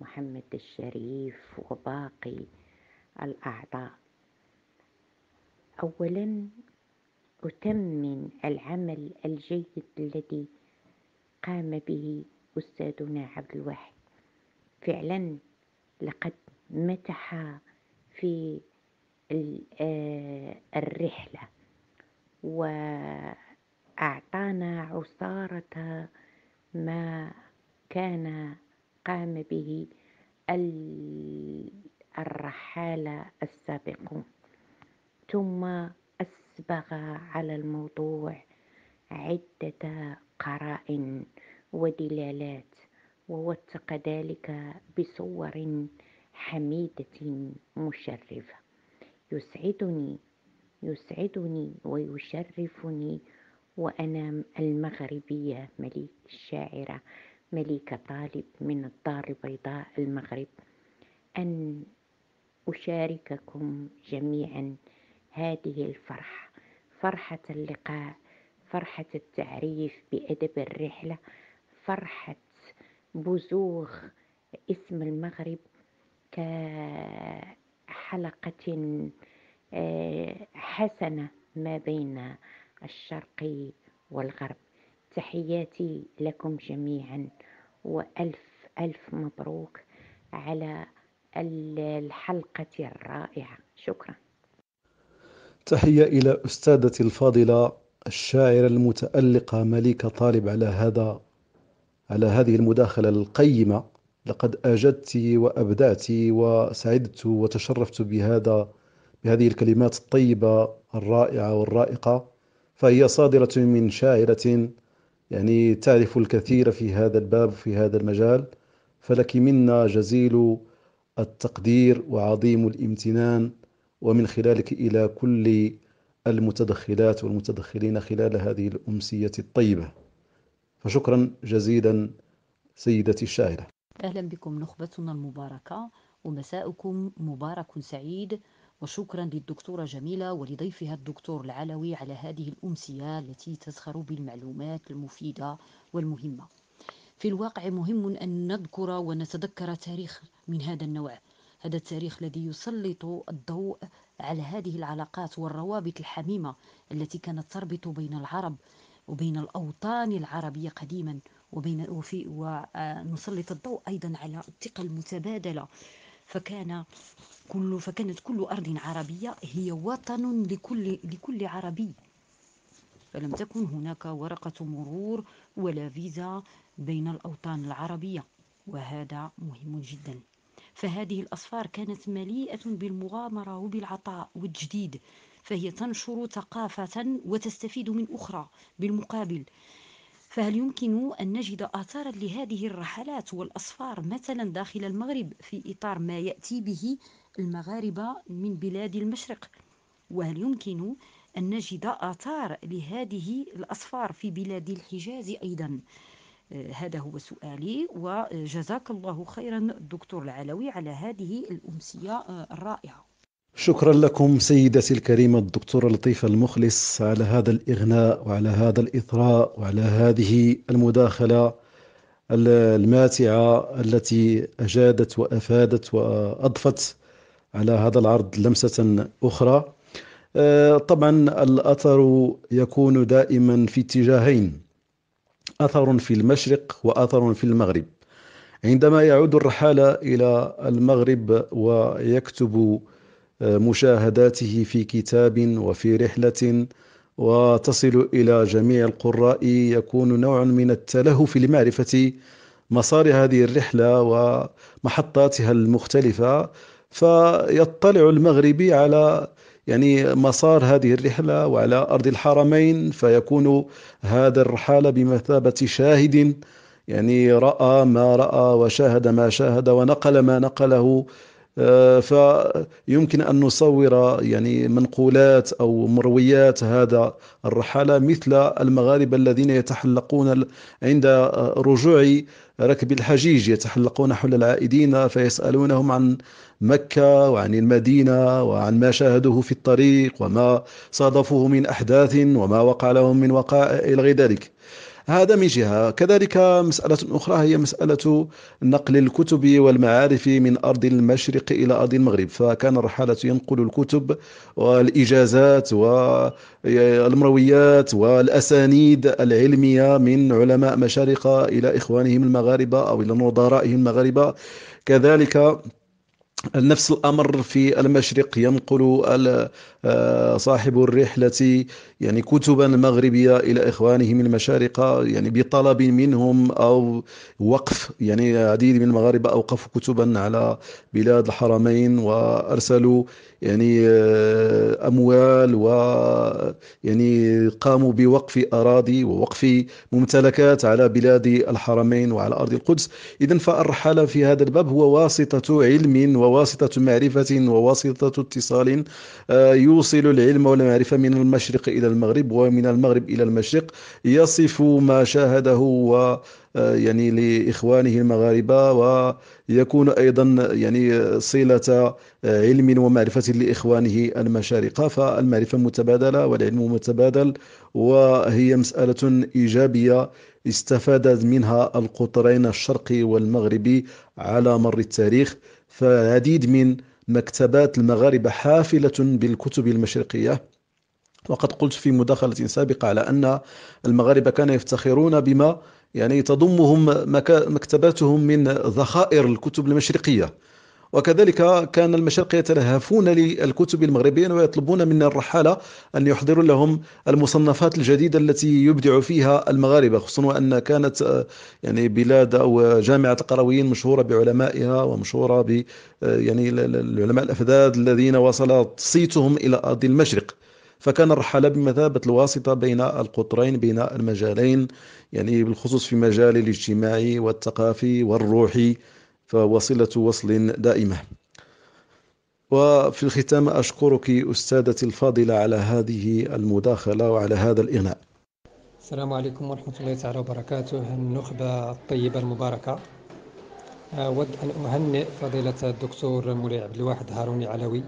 محمد الشريف وباقي الأعضاء أولا أتمن العمل الجيد الذي قام به أستاذنا عبد الواحد فعلا لقد متح في آه، الرحلة وأعطانا عصارة ما كان قام به الرحالة السابقون ثم أسبغ على الموضوع عدة قرائن ودلالات ووثق ذلك بصور حميدة مشرفة يسعدني يسعدني ويشرفني وأنا المغربية مليك الشاعرة مليكة طالب من الدار البيضاء المغرب أن أشارككم جميعا هذه الفرحة فرحة اللقاء فرحة التعريف بأدب الرحلة فرحة بزوغ اسم المغرب كحلقة آه، حسنة ما بين الشرق والغرب تحياتي لكم جميعا وألف ألف مبروك على الحلقة الرائعة شكرا تحية إلى أستاذتي الفاضلة الشاعرة المتألقة مليكة طالب على هذا على هذه المداخلة القيمة لقد أجدت وأبدعت وسعدت وتشرفت بهذا بهذه الكلمات الطيبة الرائعة والرائقة فهي صادرة من شاعرة يعني تعرف الكثير في هذا الباب في هذا المجال فلك منا جزيل التقدير وعظيم الامتنان ومن خلالك إلى كل المتدخلات والمتدخلين خلال هذه الأمسية الطيبة فشكرا جزيلا سيدتي الشاعرة أهلا بكم نخبتنا المباركة ومساؤكم مبارك سعيد وشكرا للدكتورة جميلة ولضيفها الدكتور العلوي على هذه الأمسية التي تزخر بالمعلومات المفيدة والمهمة في الواقع مهم أن نذكر ونتذكر تاريخ من هذا النوع هذا التاريخ الذي يسلط الضوء على هذه العلاقات والروابط الحميمة التي كانت تربط بين العرب وبين الأوطان العربية قديما وبين وفي ونسلط الضوء أيضا على الثقة المتبادلة فكان كل فكانت كل أرض عربية هي وطن لكل لكل عربي فلم تكن هناك ورقة مرور ولا فيزا بين الأوطان العربية وهذا مهم جدا فهذه الاسفار كانت مليئة بالمغامرة وبالعطاء والجديد فهي تنشر ثقافة وتستفيد من أخرى بالمقابل فهل يمكن أن نجد آثارا لهذه الرحلات والأسفار مثلا داخل المغرب في إطار ما يأتي به المغاربة من بلاد المشرق وهل يمكن أن نجد آثار لهذه الأسفار في بلاد الحجاز أيضا آه، هذا هو سؤالي وجزاك الله خيرا الدكتور العلوي على هذه الأمسية آه، الرائعة شكرا لكم سيدتي الكريمة الدكتورة لطيفة المخلص على هذا الإغناء وعلى هذا الإثراء وعلى هذه المداخلة الماتعة التي أجادت وأفادت وأضفت على هذا العرض لمسة أخرى آه، طبعا الأثر يكون دائما في اتجاهين أثر في المشرق وأثر في المغرب عندما يعود الرحالة إلى المغرب ويكتب مشاهداته في كتاب وفي رحلة وتصل إلى جميع القراء يكون نوع من التلهف لمعرفة مسار هذه الرحلة ومحطاتها المختلفة فيطلع المغربي على يعني مسار هذه الرحلة وعلى أرض الحرمين فيكون هذا الرحالة بمثابة شاهد يعني رأى ما رأى وشاهد ما شاهد ونقل ما نقله آه، فيمكن أن نصور يعني منقولات أو مرويات هذا الرحالة مثل المغاربة الذين يتحلقون عند آه، رجوع ركب الحجيج يتحلقون حول العائدين فيسألونهم عن مكة وعن المدينة وعن ما شاهدوه في الطريق وما صادفوه من أحداث وما وقع لهم من وقائع إلى غير ذلك هذا من جهة كذلك مسألة أخرى هي مسألة نقل الكتب والمعارف من أرض المشرق إلى أرض المغرب فكان الرحالة ينقل الكتب والإجازات والمرويات والأسانيد العلمية من علماء مشارق إلى إخوانهم المغاربة أو إلى نظرائهم المغاربة كذلك نفس الامر في المشرق ينقل آه، صاحب الرحله يعني كتبا مغربية إلى إخوانهم المشارقة يعني بطلب منهم أو وقف يعني عديد من المغاربة أوقفوا كتبا على بلاد الحرمين وأرسلوا يعني آه، أموال و يعني قاموا بوقف أراضي ووقف ممتلكات على بلاد الحرمين وعلى أرض القدس إذا فالرحالة في هذا الباب هو واسطة علم وواسطة معرفة وواسطة اتصال آه، يوصل العلم والمعرفة من المشرق إلى إلى المغرب ومن المغرب إلى المشرق يصف ما شاهده و آه، يعني لإخوانه المغاربة ويكون أيضا يعني صلة آه، علم ومعرفة لإخوانه المشارقة فالمعرفة متبادلة والعلم متبادل وهي مسألة إيجابية استفاد منها القطرين الشرقي والمغربي على مر التاريخ فعديد من مكتبات المغاربة حافلة بالكتب المشرقية وقد قلت في مداخلة سابقة على أن المغاربة كانوا يفتخرون بما يعني تضمهم مكتباتهم من ذخائر الكتب المشرقية وكذلك كان المشرق يتلهفون للكتب المغربية ويطلبون من الرحالة أن يحضروا لهم المصنفات الجديدة التي يبدع فيها المغاربة خصوصا وأن كانت يعني بلاد أو جامعة القرويين مشهورة بعلمائها ومشهورة ب يعني العلماء الأفذاذ الذين وصل صيتهم إلى أرض المشرق فكان الرحالة بمثابة الواسطة بين القطرين بين المجالين يعني بالخصوص في مجال الاجتماعي والثقافي والروحي فوصلة وصل دائمة وفي الختام أشكرك أستاذتي الفاضلة على هذه المداخلة وعلى هذا الإغناء السلام عليكم ورحمة الله تعالى وبركاته النخبة الطيبة المباركة أود أه، أن أهنئ فضيلة الدكتور مولاي عبد الواحد هاروني علوي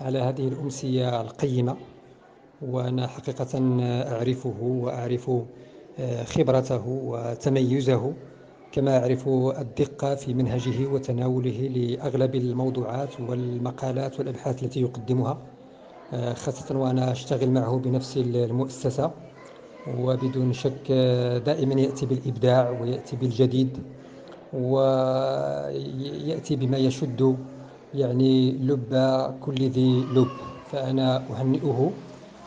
على هذه الأمسية القيمة وأنا حقيقة أعرفه وأعرف آه، خبرته وتميزه كما أعرف الدقة في منهجه وتناوله لأغلب الموضوعات والمقالات والأبحاث التي يقدمها آه، خاصة وأنا أشتغل معه بنفس المؤسسة وبدون شك دائما يأتي بالإبداع ويأتي بالجديد ويأتي بما يشد يعني لب كل ذي لب فأنا أهنئه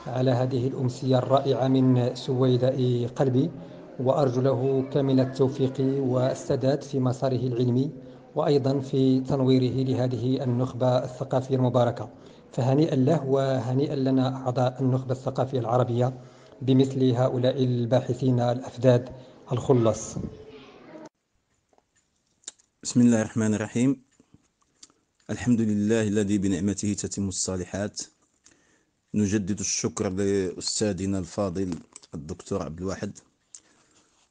على هذه الأمسية الرائعة من سويداء قلبي وأرجو له كامل التوفيق والسداد في مساره العلمي وأيضا في تنويره لهذه النخبة الثقافية المباركة فهنيئا له وهنيئا لنا أعضاء النخبة الثقافية العربية بمثل هؤلاء الباحثين الأفداد الخلص بسم الله الرحمن الرحيم الحمد لله الذي بنعمته تتم الصالحات نجدد الشكر لأستاذنا الفاضل الدكتور عبد الواحد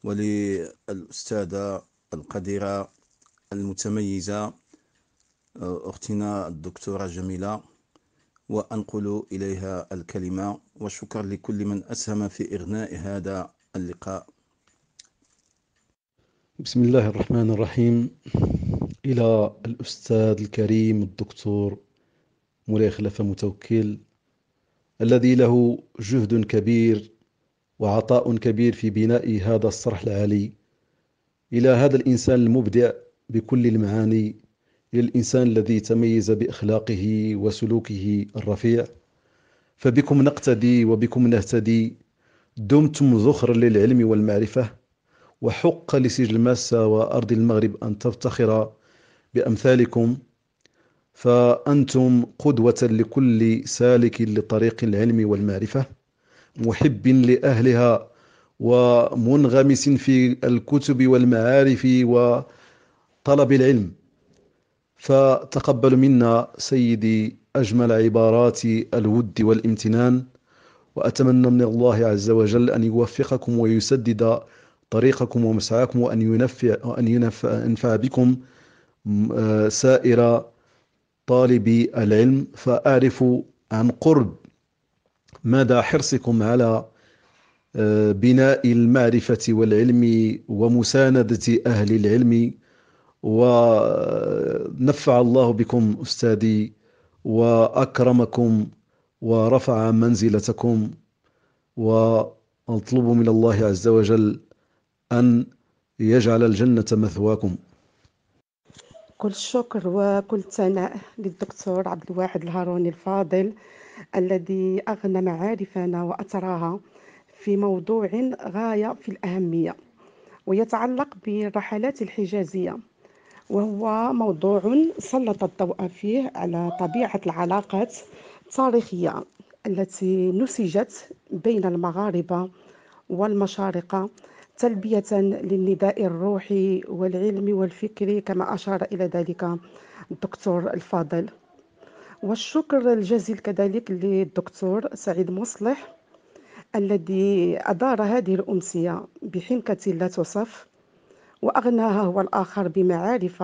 وللأستاذة القديرة المتميزة أختنا الدكتورة جميلة وأنقل إليها الكلمة وشكرا لكل من أسهم في إغناء هذا اللقاء بسم الله الرحمن الرحيم إلى الأستاذ الكريم الدكتور مولاي خلفة متوكل الذي له جهد كبير وعطاء كبير في بناء هذا الصرح العالي إلى هذا الإنسان المبدع بكل المعاني إلى الإنسان الذي تميز بأخلاقه وسلوكه الرفيع فبكم نقتدي وبكم نهتدي دمتم ذخرا للعلم والمعرفة وحق لسجل ماسة وأرض المغرب أن تفتخر بأمثالكم فأنتم قدوة لكل سالك لطريق العلم والمعرفة محب لأهلها ومنغمس في الكتب والمعارف وطلب العلم فتقبل منا سيدي أجمل عبارات الود والامتنان وأتمنى من الله عز وجل أن يوفقكم ويسدد طريقكم ومسعاكم وأن ينفع, وأن ينفع بكم آه، سائر طالبي العلم فأعرف عن قرب مدى حرصكم على آه، بناء المعرفة والعلم ومساندة أهل العلم ونفع الله بكم أستاذي وأكرمكم ورفع منزلتكم وأطلب من الله عز وجل أن يجعل الجنة مثواكم كل شكر وكل ثناء للدكتور عبد الواحد الهاروني الفاضل الذي أغنى معارفنا وأثراها في موضوع غاية في الأهمية ويتعلق بالرحلات الحجازية وهو موضوع سلط الضوء فيه على طبيعة العلاقات التاريخية التي نسجت بين المغاربة والمشارقة تلبية للنداء الروحي والعلمي والفكري كما أشار إلى ذلك الدكتور الفاضل والشكر الجزيل كذلك للدكتور سعيد مصلح الذي أدار هذه الأمسية بحنكة لا توصف وأغناها هو الآخر بمعارف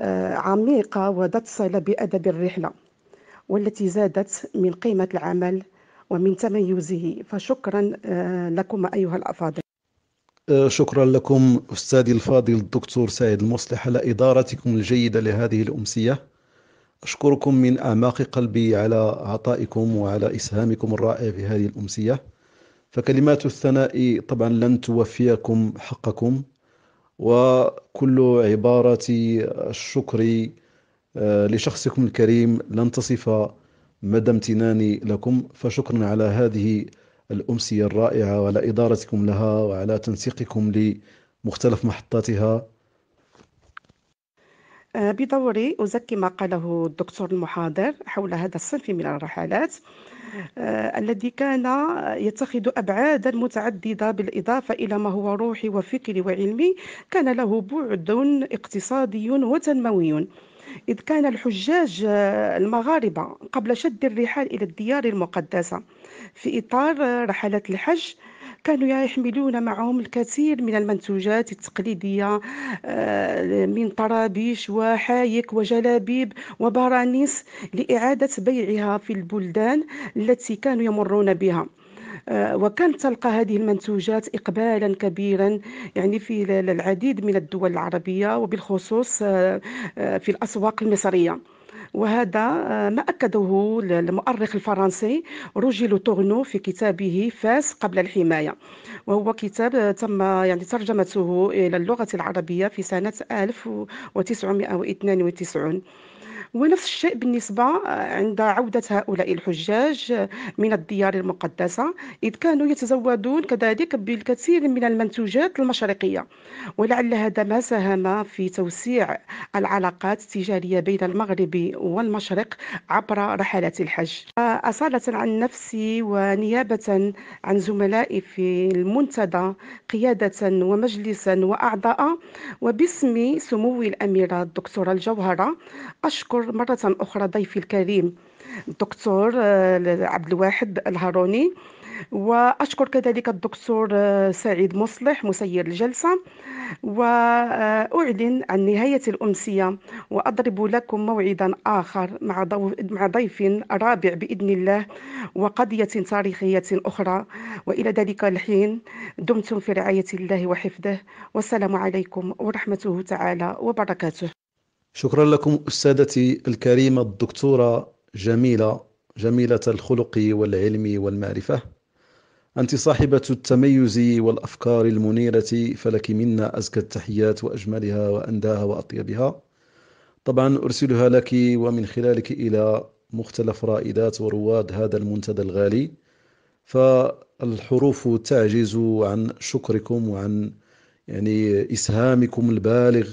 آه، عميقة وذات صلة بأدب الرحلة والتي زادت من قيمة العمل ومن تميزه فشكرا آه، لكم أيها الأفاضل أه، شكرا لكم أستاذي الفاضل الدكتور سعيد المصلح على إدارتكم الجيدة لهذه الأمسية أشكركم من أعماق قلبي على عطائكم وعلى إسهامكم الرائع في هذه الأمسية فكلمات الثناء طبعا لن توفيكم حقكم وكل عبارة الشكر أه، لشخصكم الكريم لن تصف مدى امتناني لكم فشكرا على هذه الأمسية الرائعة وعلى إدارتكم لها وعلى تنسيقكم لمختلف محطاتها آه، بدوري أزكي ما قاله الدكتور المحاضر حول هذا الصنف من الرحلات آه، الذي كان يتخذ أبعادا متعددة بالإضافة إلى ما هو روحي وفكري وعلمي كان له بعد اقتصادي وتنموي إذ كان الحجاج آه، المغاربة قبل شد الرحال إلى الديار المقدسة في إطار آه، رحلة الحج كانوا يحملون معهم الكثير من المنتوجات التقليدية آه، من طرابيش وحايك وجلابيب وبرانيس لإعادة بيعها في البلدان التي كانوا يمرون بها آه، وكانت تلقى هذه المنتوجات إقبالا كبيرا يعني في العديد من الدول العربية وبالخصوص آه، آه، في الأسواق المصرية وهذا ما أكده المؤرخ الفرنسي روجيلو تورنو في كتابه فاس قبل الحماية وهو كتاب تم يعني ترجمته إلى اللغة العربية في سنة 1992 ونفس الشيء بالنسبة آه، عند عودة هؤلاء الحجاج آه، من الديار المقدسة إذ كانوا يتزودون كذلك بالكثير من المنتوجات المشرقية ولعل هذا ما ساهم في توسيع العلاقات التجارية بين المغرب والمشرق عبر رحلات الحج أصالة عن نفسي ونيابة عن زملائي في المنتدى قيادة ومجلسا وأعضاء وباسم سمو الأميرة الدكتورة الجوهرة أشكر نشكر مرة أخرى ضيفي الكريم الدكتور آه، عبد الواحد الهاروني وأشكر كذلك الدكتور آه، سعيد مصلح مسير الجلسة وأعلن عن نهاية الأمسية وأضرب لكم موعدا آخر مع, مع ضيف رابع بإذن الله وقضية تاريخية أخرى وإلى ذلك الحين دمتم في رعاية الله وحفظه والسلام عليكم ورحمته تعالى وبركاته شكرا لكم أستاذتي الكريمة الدكتورة جميلة جميلة الخلق والعلم والمعرفة أنت صاحبة التميز والأفكار المنيرة فلك منا أزكى التحيات وأجملها وأنداها وأطيبها طبعا أرسلها لك ومن خلالك إلى مختلف رائدات ورواد هذا المنتدى الغالي فالحروف تعجز عن شكركم وعن يعني إسهامكم البالغ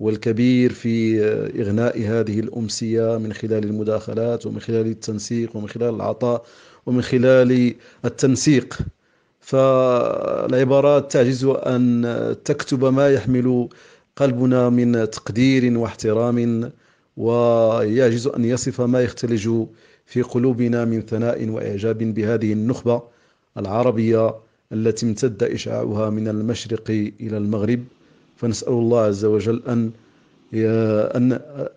والكبير في إغناء هذه الأمسية من خلال المداخلات ومن خلال التنسيق ومن خلال العطاء ومن خلال التنسيق فالعبارات تعجز أن تكتب ما يحمل قلبنا من تقدير واحترام ويعجز أن يصف ما يختلج في قلوبنا من ثناء وإعجاب بهذه النخبة العربية التي امتد إشعاعها من المشرق إلى المغرب فنسأل الله عز وجل أن أن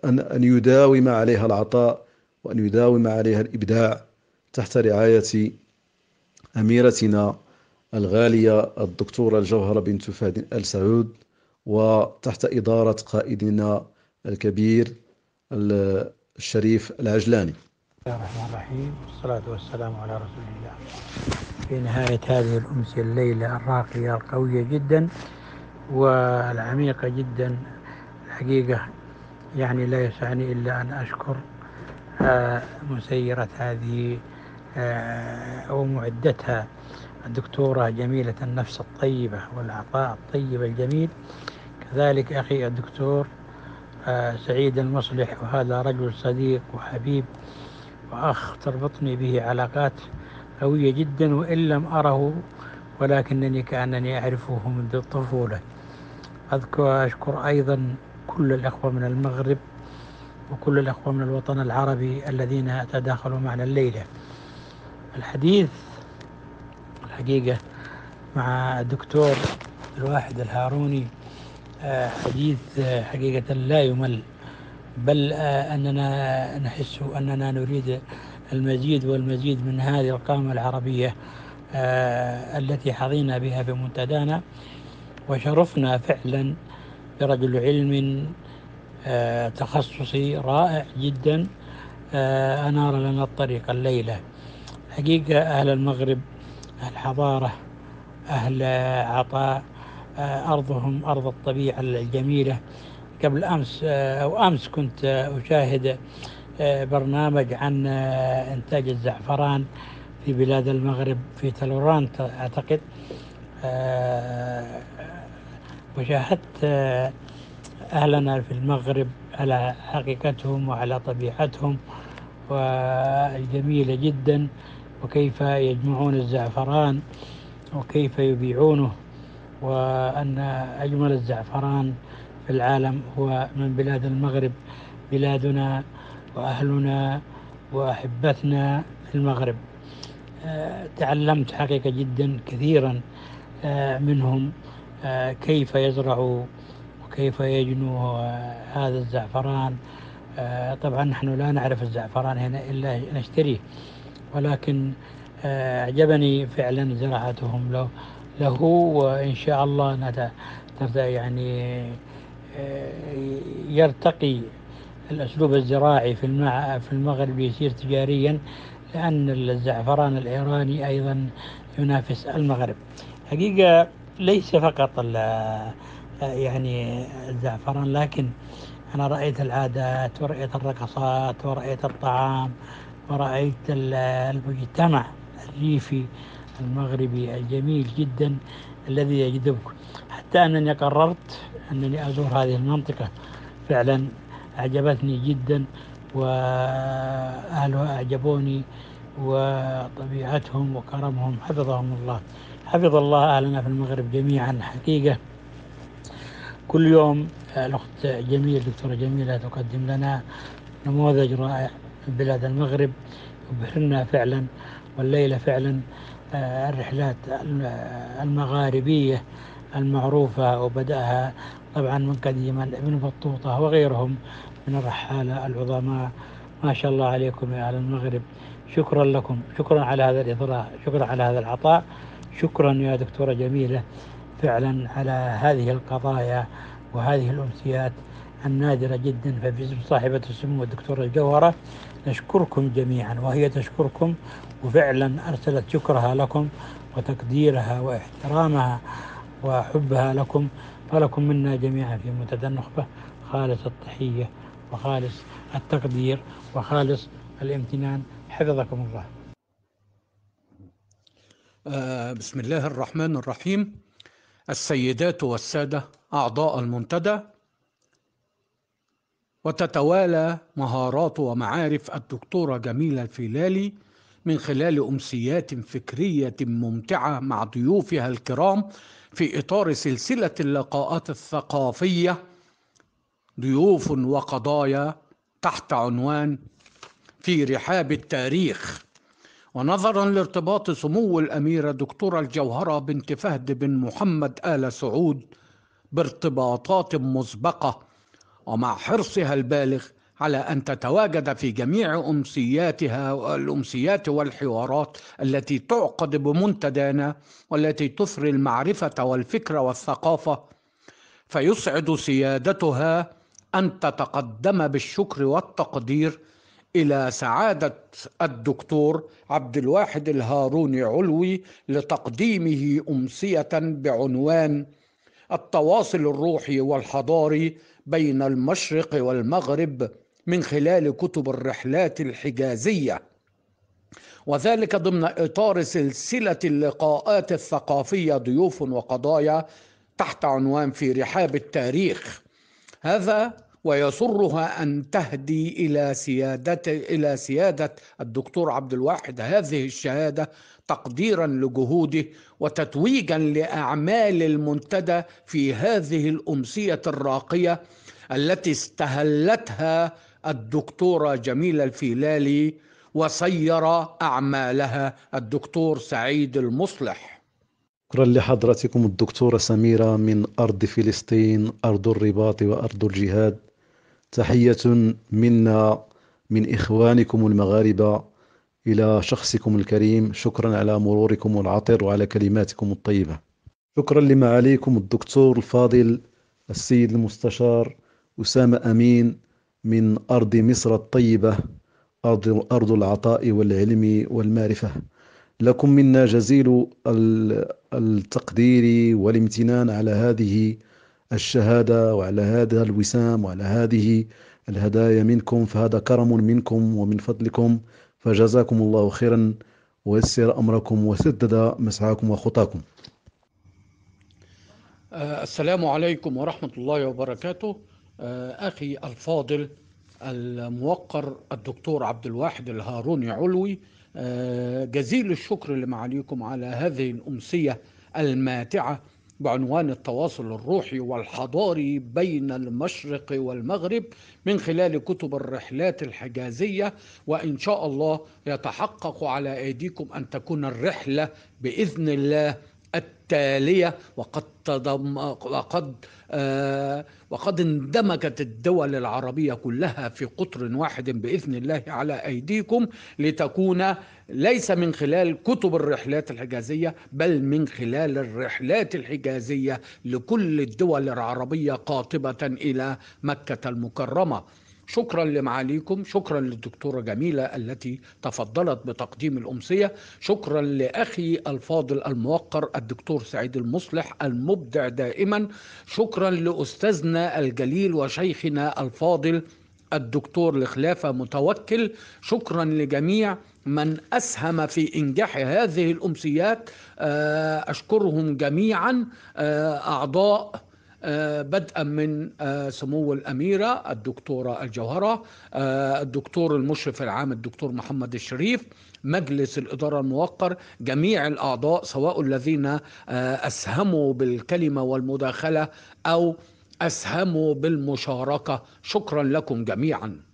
أن أن يداوم عليها العطاء وأن يداوم عليها الإبداع تحت رعاية أميرتنا الغالية الدكتورة الجوهرة بنت فهد آل سعود وتحت إدارة قائدنا الكبير الشريف العجلاني بسم الله الرحمن الرحيم والصلاة والسلام على رسول الله في نهاية هذه الامسيه الليلة الراقية القوية جدا والعميقة جدا الحقيقة يعني لا يسعني إلا أن أشكر آه، مسيرة هذه آه، أو معدتها الدكتورة جميلة النفس الطيبة والعطاء الطيب الجميل كذلك أخي الدكتور آه، سعيد المصلح وهذا رجل صديق وحبيب وأخ تربطني به علاقات قوية جدا وإن لم أره ولكنني كأنني أعرفه منذ الطفولة أذكر أشكر أيضا كل الأخوة من المغرب وكل الأخوة من الوطن العربي الذين تداخلوا معنا الليلة الحديث الحقيقة مع الدكتور الواحد الهاروني آه، حديث آه، حقيقة لا يمل بل آه، أننا نحس أننا نريد المزيد والمزيد من هذه القامة العربية التي حظينا بها بمنتدانا وشرفنا فعلا برجل علم آه، تخصصي رائع جدا آه، أنار لنا الطريق الليلة حقيقة أهل المغرب اهل حضاره أهل عطاء آه، أرضهم أرض الطبيعة الجميلة قبل أمس أو أمس كنت أشاهد برنامج عن إنتاج الزعفران في بلاد المغرب في تلورانت أعتقد وشاهدت أهلنا في المغرب على حقيقتهم وعلى طبيعتهم والجميلة جدا وكيف يجمعون الزعفران وكيف يبيعونه وأن أجمل الزعفران في العالم هو من بلاد المغرب بلادنا وأهلنا وأحبتنا في المغرب أه، تعلمت حقيقة جدا كثيرا أه، منهم آه، كيف يزرع وكيف يجنو آه، هذا الزعفران آه، طبعا نحن لا نعرف الزعفران هنا إلا نشتريه ولكن أعجبني فعلا زراعتهم له له وإن شاء الله نبدأ يعني يرتقي الأسلوب الزراعي في في المغرب يصير تجاريا لأن الزعفران الإيراني أيضا ينافس المغرب حقيقة ليس فقط يعني الزعفران لكن أنا رأيت العادات ورأيت الرقصات ورأيت الطعام ورأيت المجتمع الريفي المغربي الجميل جدا الذي يجذبك حتى أنني قررت أنني أزور هذه المنطقة فعلا أعجبتني جدا وأهلها أعجبوني وطبيعتهم وكرمهم حفظهم الله حفظ الله أهلنا في المغرب جميعا حقيقة كل يوم الأخت جميل دكتورة جميلة تقدم لنا نموذج رائع من بلاد المغرب يبهرنا فعلا والليلة فعلا آه، الرحلات المغاربية المعروفة وبدأها طبعا من قديما ابن بطوطة وغيرهم من الرحالة العظماء ما شاء الله عليكم يا أهل المغرب شكرا لكم شكرا على هذا الإطلاع شكرا على هذا العطاء شكرا يا دكتورة جميلة فعلا على هذه القضايا وهذه الأمسيات النادرة جدا فباسم صاحبة السمو الدكتورة الجوهرة نشكركم جميعا وهي تشكركم وفعلا أرسلت شكرها لكم وتقديرها واحترامها وحبها لكم فلكم منا جميعا في منتدى النخبة خالص التحية وخالص التقدير وخالص الامتنان حفظكم الله آه، بسم الله الرحمن الرحيم السيدات والسادة أعضاء المنتدى وتتوالى مهارات ومعارف الدكتورة جميلة الفيلالي من خلال أمسيات فكرية ممتعة مع ضيوفها الكرام في إطار سلسلة اللقاءات الثقافية ضيوف وقضايا تحت عنوان في رحاب التاريخ ونظرا لارتباط سمو الأميرة دكتورة الجوهرة بنت فهد بن محمد آل سعود بارتباطات مسبقة ومع حرصها البالغ على أن تتواجد في جميع أمسياتها والأمسيات والحوارات التي تعقد بمنتدانا والتي تثري المعرفة والفكر والثقافة فيسعد سيادتها أن تتقدم بالشكر والتقدير إلى سعادة الدكتور عبد الواحد الهاروني علوي لتقديمه أمسية بعنوان التواصل الروحي والحضاري بين المشرق والمغرب من خلال كتب الرحلات الحجازيه وذلك ضمن اطار سلسله اللقاءات الثقافيه ضيوف وقضايا تحت عنوان في رحاب التاريخ هذا ويسرها ان تهدي الى سياده الى سياده الدكتور عبد الواحد هذه الشهاده تقديرا لجهوده وتتويجا لاعمال المنتدى في هذه الامسيه الراقيه التي استهلتها الدكتوره جميله الفيلالي وسير اعمالها الدكتور سعيد المصلح شكرا لحضرتكم الدكتورة سميرة من أرض فلسطين أرض الرباط وأرض الجهاد تحية منا من إخوانكم المغاربة إلى شخصكم الكريم شكرا على مروركم العطر وعلى كلماتكم الطيبة شكرا لمعاليكم الدكتور الفاضل السيد المستشار أسامة أمين من أرض مصر الطيبة أرض, أرض العطاء والعلم والمعرفة لكم منا جزيل التقدير والامتنان على هذه الشهادة وعلى هذا الوسام وعلى هذه الهدايا منكم فهذا كرم منكم ومن فضلكم فجزاكم الله خيرا ويسر أمركم وسدد مسعاكم وخطاكم آه، السلام عليكم ورحمة الله وبركاته آه، أخي الفاضل الموقر الدكتور عبد الواحد الهاروني علوي آه، جزيل الشكر لمعاليكم على هذه الأمسية الماتعة بعنوان التواصل الروحي والحضاري بين المشرق والمغرب من خلال كتب الرحلات الحجازيه وان شاء الله يتحقق على ايديكم ان تكون الرحله باذن الله التاليه وقد تضم وقد آه، وقد اندمجت الدول العربية كلها في قطر واحد بإذن الله على أيديكم لتكون ليس من خلال كتب الرحلات الحجازية بل من خلال الرحلات الحجازية لكل الدول العربية قاطبة إلى مكة المكرمة شكرا لمعاليكم شكرا للدكتورة جميلة التي تفضلت بتقديم الأمسية شكرا لأخي الفاضل الموقر الدكتور سعيد المصلح المبدع دائما شكرا لأستاذنا الجليل وشيخنا الفاضل الدكتور لخلافة متوكل شكرا لجميع من أسهم في إنجاح هذه الأمسيات آه، أشكرهم جميعا آه، أعضاء آه، بدءا من آه، سمو الأميرة الدكتورة الجوهرة آه، الدكتور المشرف العام الدكتور محمد الشريف مجلس الإدارة الموقر جميع الأعضاء سواء الذين أسهموا بالكلمة والمداخلة أو أسهموا بالمشاركة شكرا لكم جميعا